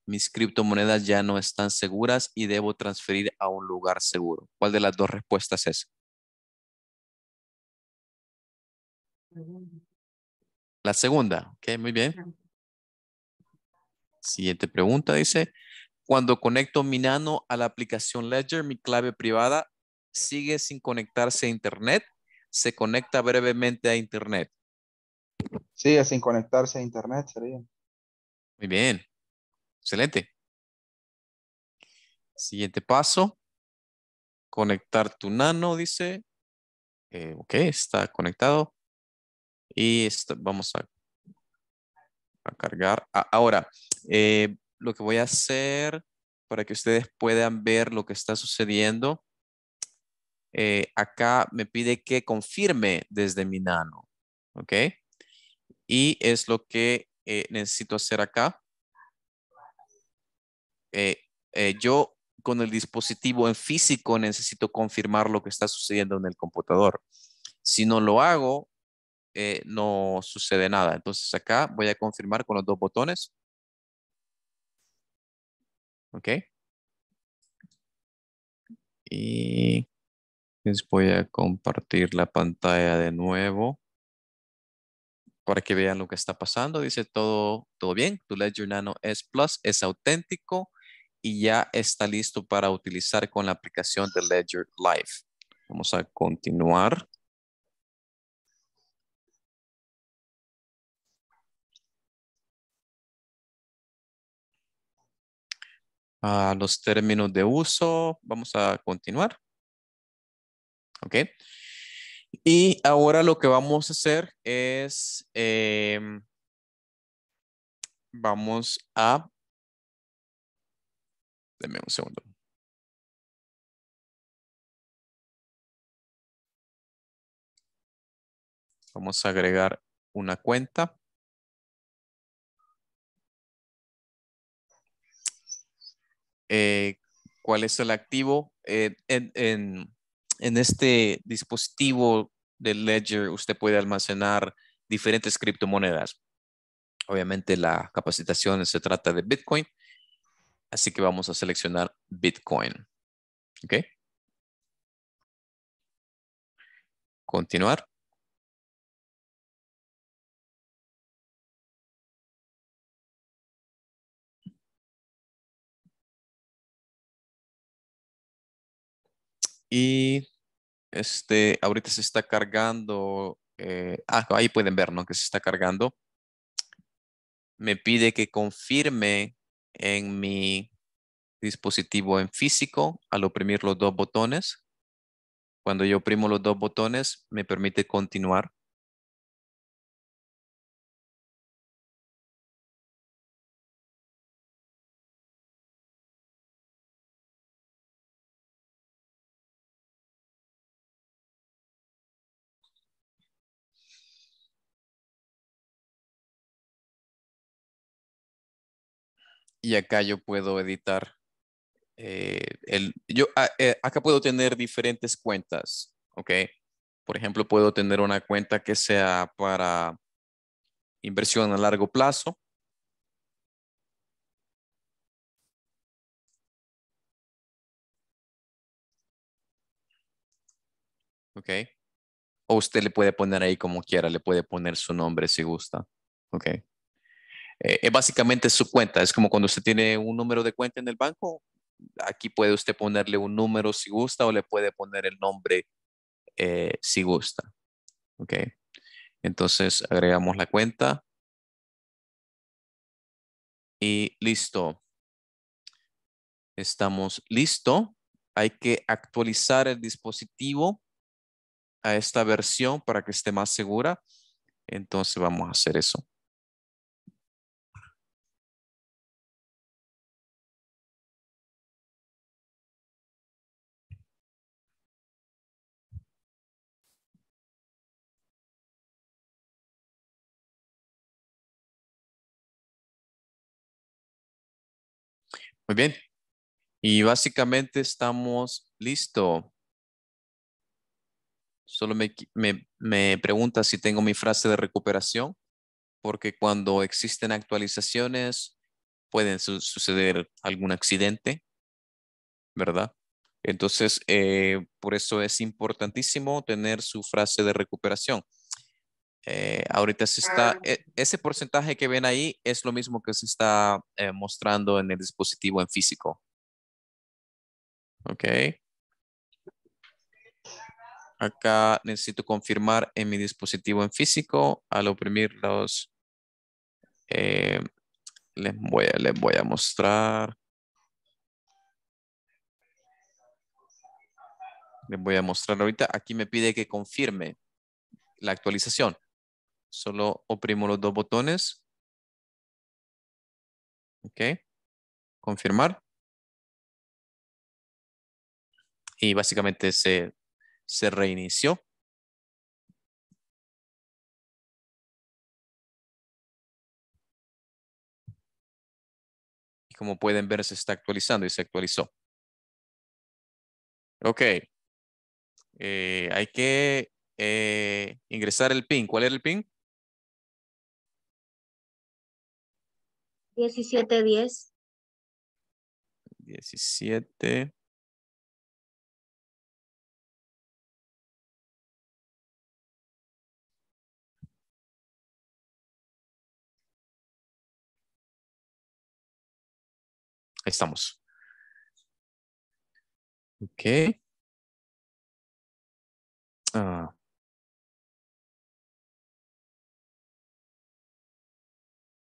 mis criptomonedas ya no están seguras y debo transferir a un
lugar seguro? ¿Cuál de las dos respuestas es? La segunda, ok, muy bien.
Siguiente pregunta dice, cuando conecto mi nano a la aplicación Ledger, mi clave privada sigue sin conectarse a internet, se conecta brevemente a internet.
Sigue sin conectarse a internet, sería.
Muy bien. Excelente. Siguiente paso. Conectar tu nano, dice. Eh, ok, está conectado. Y vamos a, a cargar. Ah, ahora, eh, lo que voy a hacer para que ustedes puedan ver lo que está sucediendo. Eh, acá me pide que confirme desde mi nano. ¿Ok? Y es lo que necesito hacer acá. Eh, eh, yo con el dispositivo en físico necesito confirmar lo que está sucediendo en el computador. Si no lo hago, eh, no sucede nada. Entonces acá voy a confirmar con los dos botones. Ok.
Y les voy a compartir la pantalla de nuevo
para que vean lo que está pasando. Dice todo, todo bien. Tu Ledger Nano S Plus es auténtico y ya está listo para utilizar con la
aplicación de Ledger Live. Vamos a continuar. Ah, los términos de uso, vamos a
continuar. Ok. Y ahora lo que vamos
a hacer es, em, vamos a un segundo. Vamos a agregar una cuenta.
Eh, ¿Cuál es el activo? Eh, en, en este dispositivo de Ledger usted puede almacenar diferentes criptomonedas. Obviamente la capacitación se
trata de Bitcoin, Así que vamos a seleccionar Bitcoin. ¿Ok? Continuar. Y este, ahorita se está cargando,
eh, ah, ahí pueden ver, ¿no? Que se está cargando. Me pide que confirme en mi dispositivo en físico al oprimir los
dos botones. Cuando yo oprimo los dos botones, me permite continuar y acá yo puedo editar. Eh, el, yo ah, eh,
acá puedo tener diferentes cuentas, ¿ok? Por ejemplo, puedo tener una cuenta que
sea para inversión a largo plazo. ¿Ok? O usted le puede poner ahí como
quiera, le puede poner su nombre si gusta. ¿Ok? Eh, es básicamente su cuenta, es como cuando usted tiene un número de cuenta en el banco, aquí puede usted ponerle un número si gusta o le puede poner el nombre
eh, si gusta. Ok, entonces agregamos la cuenta. Y listo. Estamos listo. Hay que
actualizar el dispositivo a esta versión para que esté más segura.
Entonces vamos a hacer eso. Muy bien. Y básicamente estamos
listo. Solo me, pregunta si tengo mi frase de recuperación, porque cuando existen actualizaciones pueden suceder algún accidente, ¿verdad? Entonces, eh, por eso es importantísimo tener su frase de recuperación. Eh, ahorita se ah, está, e, ese porcentaje que ven ahí es lo mismo que se está eh, mostrando en el dispositivo en físico. Ok. Acá necesito confirmar en mi dispositivo en físico al oprimir los... Eh, les, voy a, les voy a mostrar. Les voy a mostrar ahorita. Aquí me pide que confirme la actualización.
Solo oprimo los dos botones. Ok. Confirmar. Y básicamente se, reinició. Y como pueden ver, se está actualizando y se actualizó. Ok. Eh, hay que eh, ingresar el PIN. ¿Cuál era el PIN? Diecisiete diez. Diecisiete. Ahí estamos. Okay. Ah.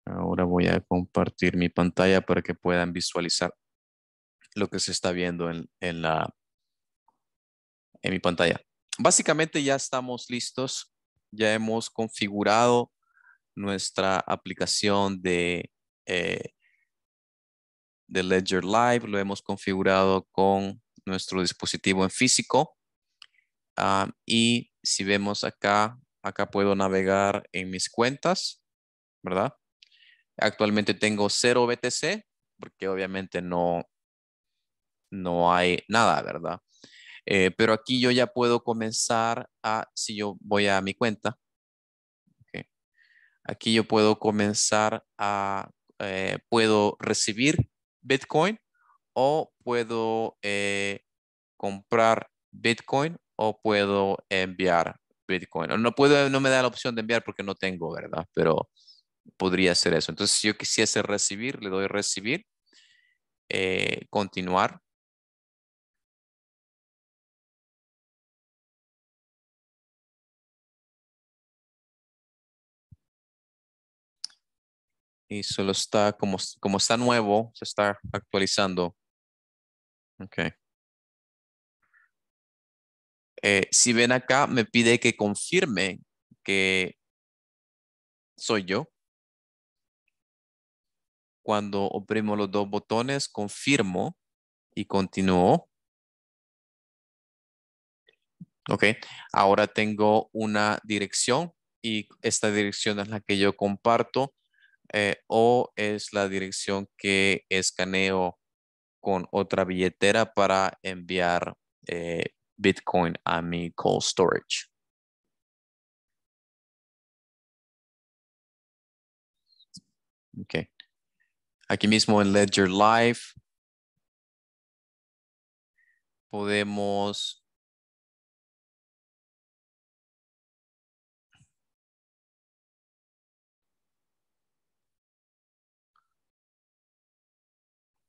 Ahora voy a compartir mi pantalla para que puedan visualizar lo que se está viendo en, la,
en mi pantalla. Básicamente ya estamos listos. Ya hemos configurado nuestra aplicación de, eh, de Ledger Live. Lo hemos configurado con nuestro dispositivo en físico. Ah, y si vemos acá, acá puedo navegar en mis cuentas, ¿verdad? Actualmente tengo cero BTC porque obviamente no, no hay nada, ¿verdad? Eh, pero aquí yo ya puedo comenzar a, si yo voy a mi cuenta, aquí yo puedo comenzar a, eh, puedo recibir Bitcoin o puedo eh, comprar Bitcoin o puedo enviar Bitcoin. No puedo, no me da la opción de enviar porque no tengo, ¿verdad? Pero podría ser eso. Entonces, si yo quisiese recibir,
le doy recibir, eh, continuar. Y solo está, como, está nuevo, se está actualizando. Ok. Eh, si ven acá, me pide que confirme que soy yo.
Cuando oprimo los dos botones, confirmo y continúo. Ok, ahora tengo una dirección y esta dirección es la que yo comparto eh, o es la dirección que escaneo con otra billetera para enviar
eh, Bitcoin a mi cold storage. Okay. Aquí mismo en Ledger Live podemos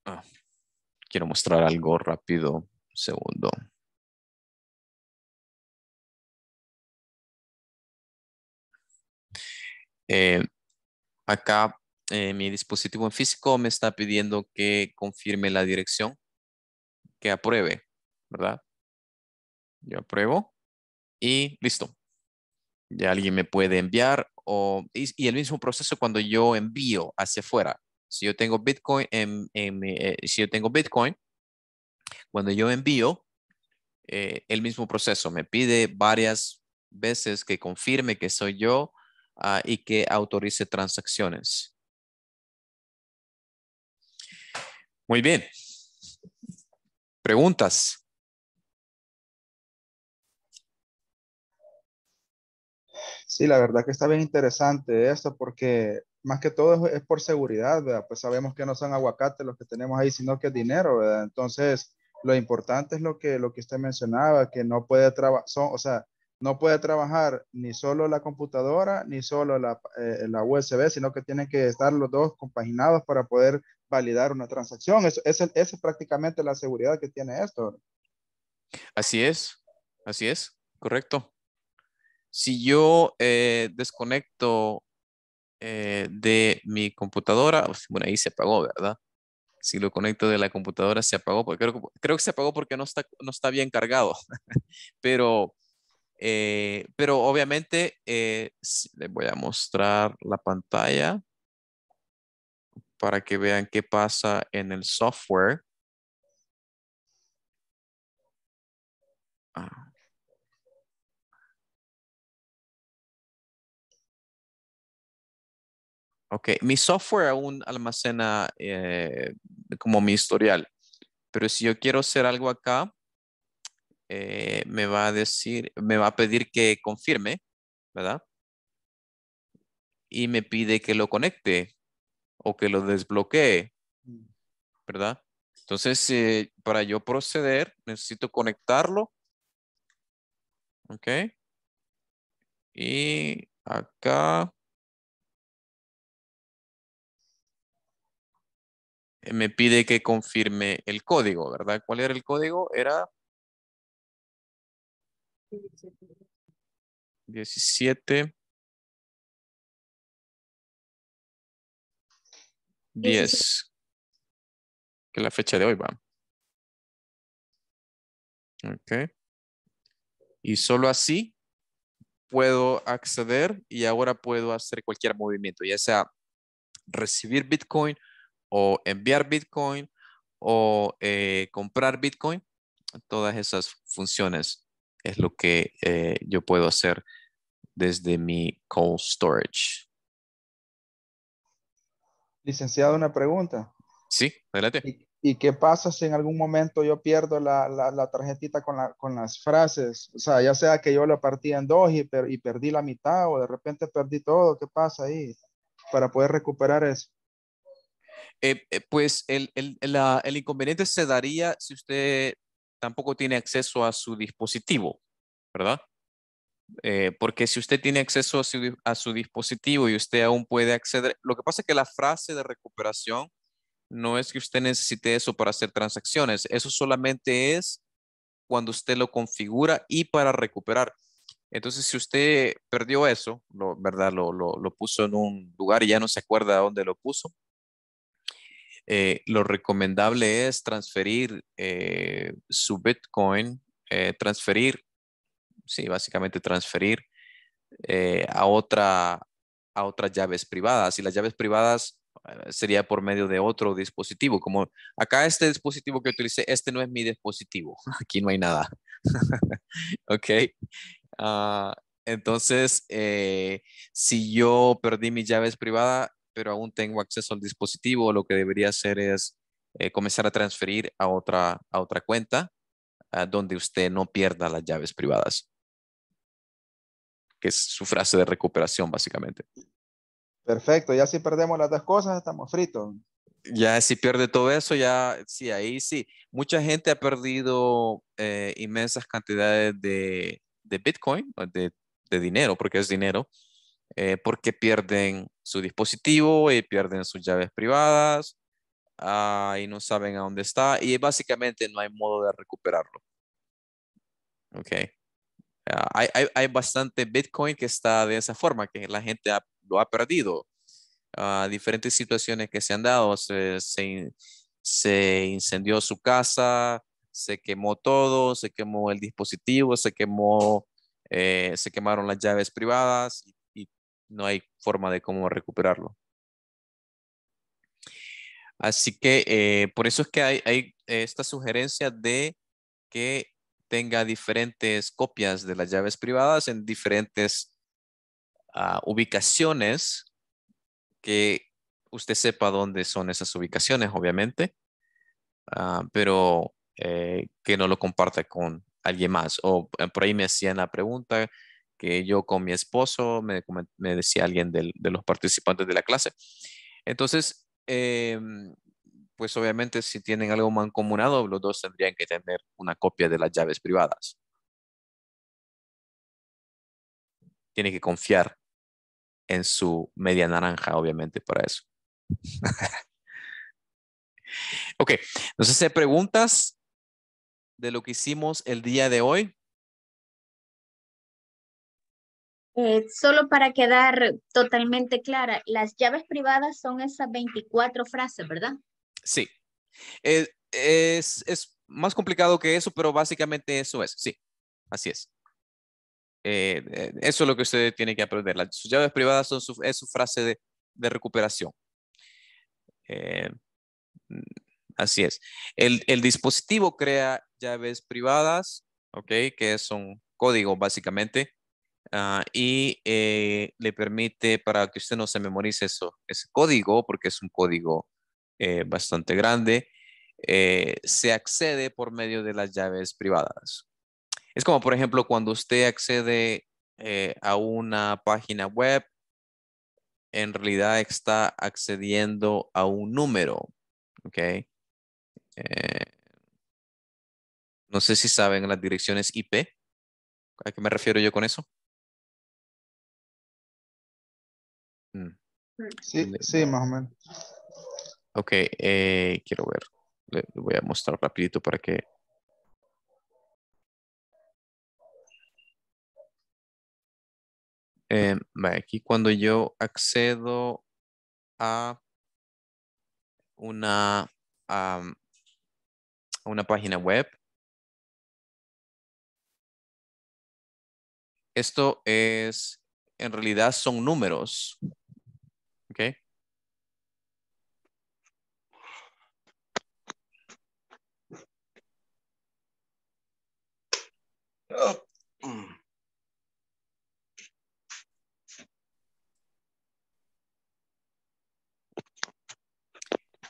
ah, quiero mostrar algo rápido, segundo. Eh, acá eh, mi dispositivo en físico
me está pidiendo que confirme la dirección, que apruebe, ¿verdad? Yo apruebo y listo. Ya alguien me puede enviar o, y, el mismo proceso cuando yo envío hacia afuera. Si yo tengo Bitcoin, em, em, eh, si yo tengo Bitcoin, cuando yo envío, eh, el mismo proceso me pide varias veces que confirme que soy yo ah, y que autorice transacciones.
Muy bien. Preguntas. Sí,
la verdad que está bien interesante esto porque más que todo es, por seguridad, ¿verdad? Pues sabemos que no son aguacates los que tenemos ahí, sino que es dinero, ¿verdad? Entonces, lo importante es lo que, lo que usted mencionaba, que no puede trabajar, o sea, no puede trabajar ni solo la computadora, ni solo la, eh, la USB, sino que tienen que estar los dos compaginados para poder validar una transacción. Esa es, es, prácticamente la seguridad que tiene esto.
Así es, así es, correcto. Si yo eh, desconecto eh, de mi computadora, pues, bueno, ahí se apagó, ¿verdad? Si lo conecto de la computadora, se apagó, porque creo, creo que se apagó porque no está, no está bien cargado. <laughs> pero, eh, pero obviamente, les voy a mostrar la pantalla para que
vean qué pasa en el software. Ah. Ok, mi software aún almacena
eh, como mi historial, pero si yo quiero hacer algo acá, eh, me va a decir, me va a pedir que confirme, ¿verdad? Y me pide que lo conecte o que lo desbloquee, mm. ¿verdad? Entonces, eh, para yo proceder, necesito
conectarlo. Ok. Y acá.
Eh, me pide que confirme el código, ¿verdad? ¿Cuál era el código? Era
17. 10, que la fecha de hoy, va. Ok. Y solo así puedo acceder
y ahora puedo hacer cualquier movimiento, ya sea recibir Bitcoin o enviar Bitcoin o eh, comprar Bitcoin. Todas esas funciones es lo que eh, yo puedo hacer desde mi cold storage.
Licenciado, una pregunta.
Sí, adelante.
¿Y, qué pasa si en algún momento yo pierdo la, tarjetita con, con, las frases? O sea, ya sea que yo la partí en dos y, perdí la mitad o de repente perdí todo. ¿Qué pasa ahí para poder recuperar eso?
Eh, eh, pues el, el, inconveniente se daría si usted tampoco tiene acceso a su dispositivo, ¿verdad? Eh, porque si usted tiene acceso a su, dispositivo y usted aún puede acceder, lo que pasa es que la frase de recuperación no es que usted necesite eso para hacer transacciones, eso solamente es cuando usted lo configura y para recuperar. Entonces, si usted perdió eso, lo, ¿verdad? Lo, lo, puso en un lugar y ya no se acuerda dónde lo puso. Eh, lo recomendable es transferir eh, su Bitcoin, transferir sí, básicamente transferir eh, a, a otras llaves privadas. Y las llaves privadas eh, sería por medio de otro dispositivo, como acá este dispositivo que utilicé, este no es mi dispositivo, <laughs> aquí no hay nada. <laughs> ok. Ah, entonces, eh, si yo perdí mis llaves privadas, pero aún tengo acceso al dispositivo, lo que debería hacer es comenzar a transferir a otra, a otra cuenta ah, donde usted no pierda las llaves privadas es su frase de recuperación, básicamente.
Perfecto, ya si perdemos las dos cosas, estamos fritos.
Ya si pierde todo eso, ya sí, ahí sí. Mucha gente ha perdido eh, inmensas cantidades de, Bitcoin, de, dinero, porque es dinero, eh, porque pierden su dispositivo y pierden sus llaves privadas ah, y no saben a dónde está y básicamente no hay modo de recuperarlo. Ok. Ah, hay, hay, bastante Bitcoin que está de esa forma, que la gente lo ha perdido. a ah, diferentes situaciones que se han dado, se, se, incendió su casa, se quemó todo, se quemó el dispositivo, se quemó, eh, se quemaron las llaves privadas y, no hay forma de cómo recuperarlo. Así que eh, por eso es que hay, hay esta sugerencia de que tenga diferentes copias de las llaves privadas en diferentes ah, ubicaciones que usted sepa dónde son esas ubicaciones, obviamente, ah, pero eh, que no lo comparta con alguien más. O eh, por ahí me hacían la pregunta que yo con mi esposo, me, decía alguien de los participantes de la clase. Entonces, em, pues obviamente si tienen algo mancomunado, los dos tendrían que tener una copia de las llaves
privadas. Tiene que confiar en su media naranja, obviamente, para eso. <laughs>
ok, entonces, ¿hay preguntas de lo que hicimos el día de hoy?
Eh, solo para quedar totalmente clara, las llaves privadas son esas 24 frases, ¿verdad?
Sí. Es, es, más complicado que eso, pero básicamente eso es. Sí, así es. Eh, eh, eso es lo que usted tiene que aprender. Las, sus llaves privadas son su, es su frase de, recuperación. Eh, mm, así es. El, dispositivo crea llaves privadas, ¿ok? Que un código básicamente. Ah, y le permite para que usted no se memorice eso, ese código, porque es un código eh, bastante grande, eh, se accede por medio de las llaves privadas. Es como, por ejemplo, cuando usted accede eh, a una página web, en realidad está accediendo a un número,
¿ok? no sé si saben las direcciones IP. ¿A qué me refiero yo con eso? Mm. Sí, sí, más o menos. Ok, eh, quiero ver. Le, voy a mostrar rapidito para que... Eh, aquí cuando yo accedo a una, a una página web, esto es, en realidad
son números. okay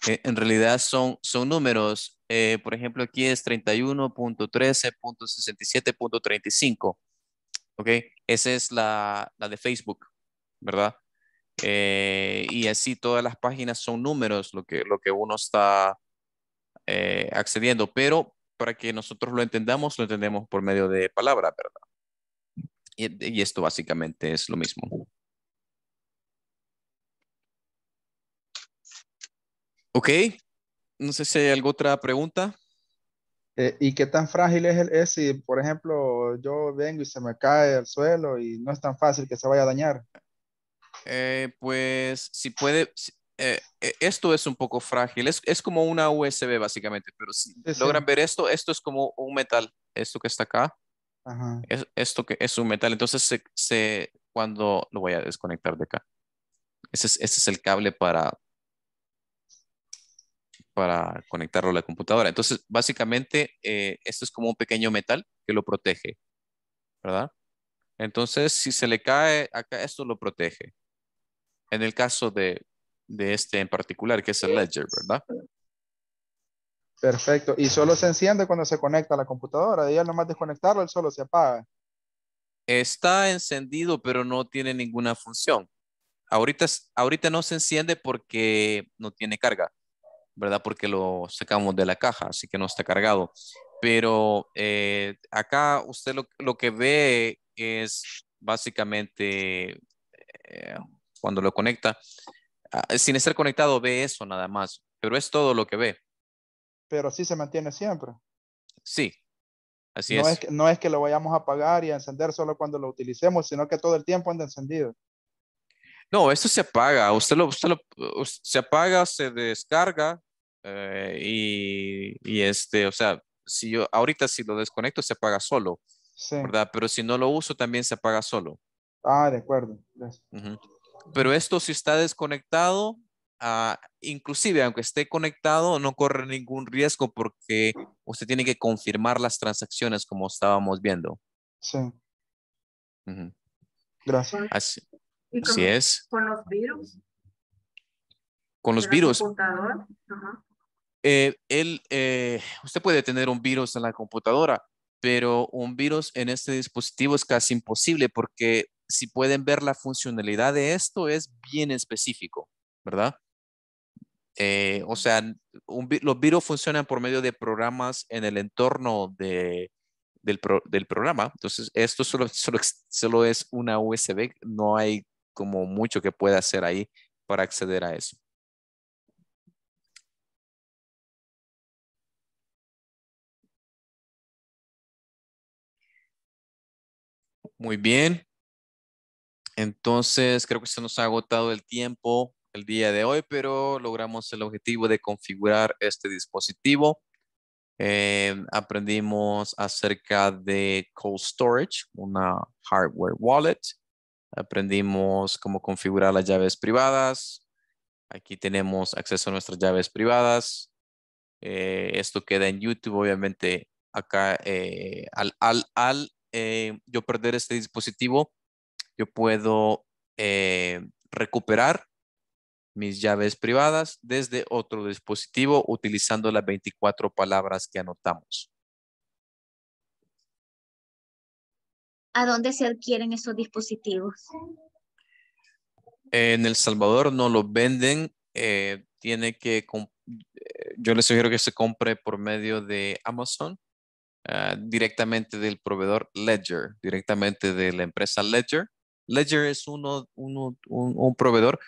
Eh, en realidad son, son números. Eh, por ejemplo, aquí es 31.13.67.35. ¿Ok? Esa es la, de Facebook, ¿verdad? Eh, y así todas las páginas son números, lo que, lo que uno está accediendo. Pero para que nosotros lo entendamos, lo entendemos por medio de palabra, ¿verdad? Y, esto básicamente es lo mismo. Ok, no sé si hay alguna otra pregunta.
Eh, ¿Y qué tan frágil es, el, es si, por ejemplo, yo vengo y se me cae al suelo y no es tan fácil que se vaya a dañar?
Eh, pues si puede, eh, eh, esto es un poco frágil, es, es como una USB básicamente, pero si logran ver esto, esto es como un metal, esto que está acá, Es, esto que es un metal, entonces se, cuando lo voy a desconectar de acá, ese es, ese es el cable para, para conectarlo a la computadora. Entonces, básicamente, eh, esto es como un pequeño metal que lo protege, ¿verdad? Entonces, si se le cae acá, esto lo protege. En el caso de de este en particular, que es el Ledger, ¿verdad?
Perfecto. Y solo se enciende cuando se conecta a la computadora. De ella nomás desconectarlo, él solo se apaga.
Está encendido, pero no tiene ninguna función. Ahorita, ahorita no se enciende porque no tiene carga, ¿verdad? Porque lo sacamos de la caja, así que no está cargado. Pero eh, acá usted lo, que ve es básicamente eh, cuando lo conecta, Ah, sin estar conectado ve eso nada más, pero es todo lo que ve.
Pero sí se mantiene siempre.
Sí, así no es.
que, no es que lo vayamos a apagar y a encender solo cuando lo utilicemos, sino que todo el tiempo anda encendido.
No, esto se apaga, usted lo, usted lo se apaga, se descarga eh, y, y, este, o sea, si yo ahorita si lo desconecto se apaga solo, sí. ¿verdad? Pero si no lo uso también se apaga solo.
Ah, de acuerdo
pero esto si está desconectado, ah, inclusive aunque esté conectado, no corre ningún riesgo porque usted tiene que confirmar las transacciones como estábamos viendo. Sí. Gracias. Así,
con, es. Con los virus. Con los virus.
Eh, él, eh, usted puede tener un virus en la computadora, pero un virus en este dispositivo es casi imposible porque si pueden ver la funcionalidad de esto, es bien específico, ¿verdad? Eh, o sea, los virus funcionan por medio de programas en el entorno del, programa. Entonces, esto solo, <laughs> solo es una USB. No hay
como mucho que pueda hacer ahí para acceder a eso. Muy bien. Entonces,
creo que se nos ha agotado el tiempo el día de hoy, pero logramos el objetivo de configurar este dispositivo. Em, aprendimos acerca de Cold Storage, una hardware wallet. Aprendimos cómo configurar las llaves privadas. Aquí tenemos acceso a nuestras llaves privadas. Eh, esto queda en YouTube, obviamente. Acá, eh, al, al, al eh, yo perder este dispositivo, yo puedo eh, recuperar mis llaves privadas desde otro dispositivo utilizando las 24 palabras que anotamos.
¿A dónde se adquieren esos dispositivos?
En El Salvador no los venden. Eh, tiene que, eh, yo les sugiero que se compre por medio de Amazon. Ah, directamente del proveedor Ledger, directamente de la empresa Ledger. Ledger es uno, un, proveedor,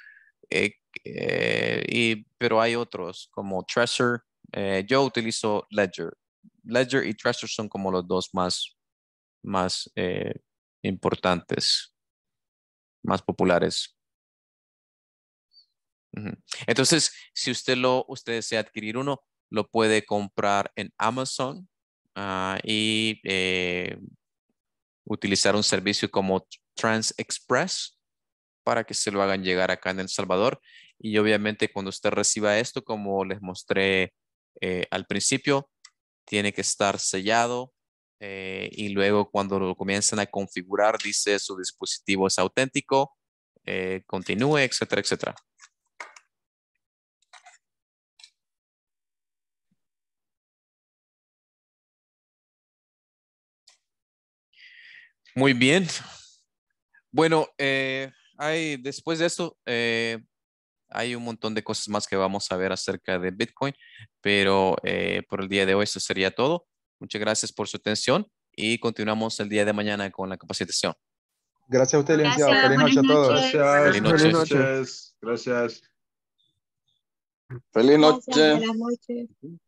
eh, eh, y, pero hay otros como Trezor. Eh, yo utilizo Ledger. Ledger y Trezor son como los dos
más, más importantes, más populares.
Entonces, si usted lo, usted desea adquirir uno, lo puede comprar en Amazon ah, y utilizar un servicio como Trans Express para que se lo hagan llegar acá en El Salvador. Y obviamente cuando usted reciba esto, como les mostré eh, al principio, tiene que estar sellado eh, y luego cuando lo comiencen a configurar, dice su dispositivo es auténtico,
eh, continúe, etcétera, etcétera. Muy bien. Bueno, eh,
hay, después de esto, eh, hay un montón de cosas más que vamos a ver acerca de Bitcoin, pero eh, por el día de hoy eso sería todo. Muchas gracias por su atención y continuamos el día de mañana con la capacitación.
Gracias a ustedes. Feliz noche a todos. Gracias. Feliz noches.
Gracias. Feliz noche. buenas noches.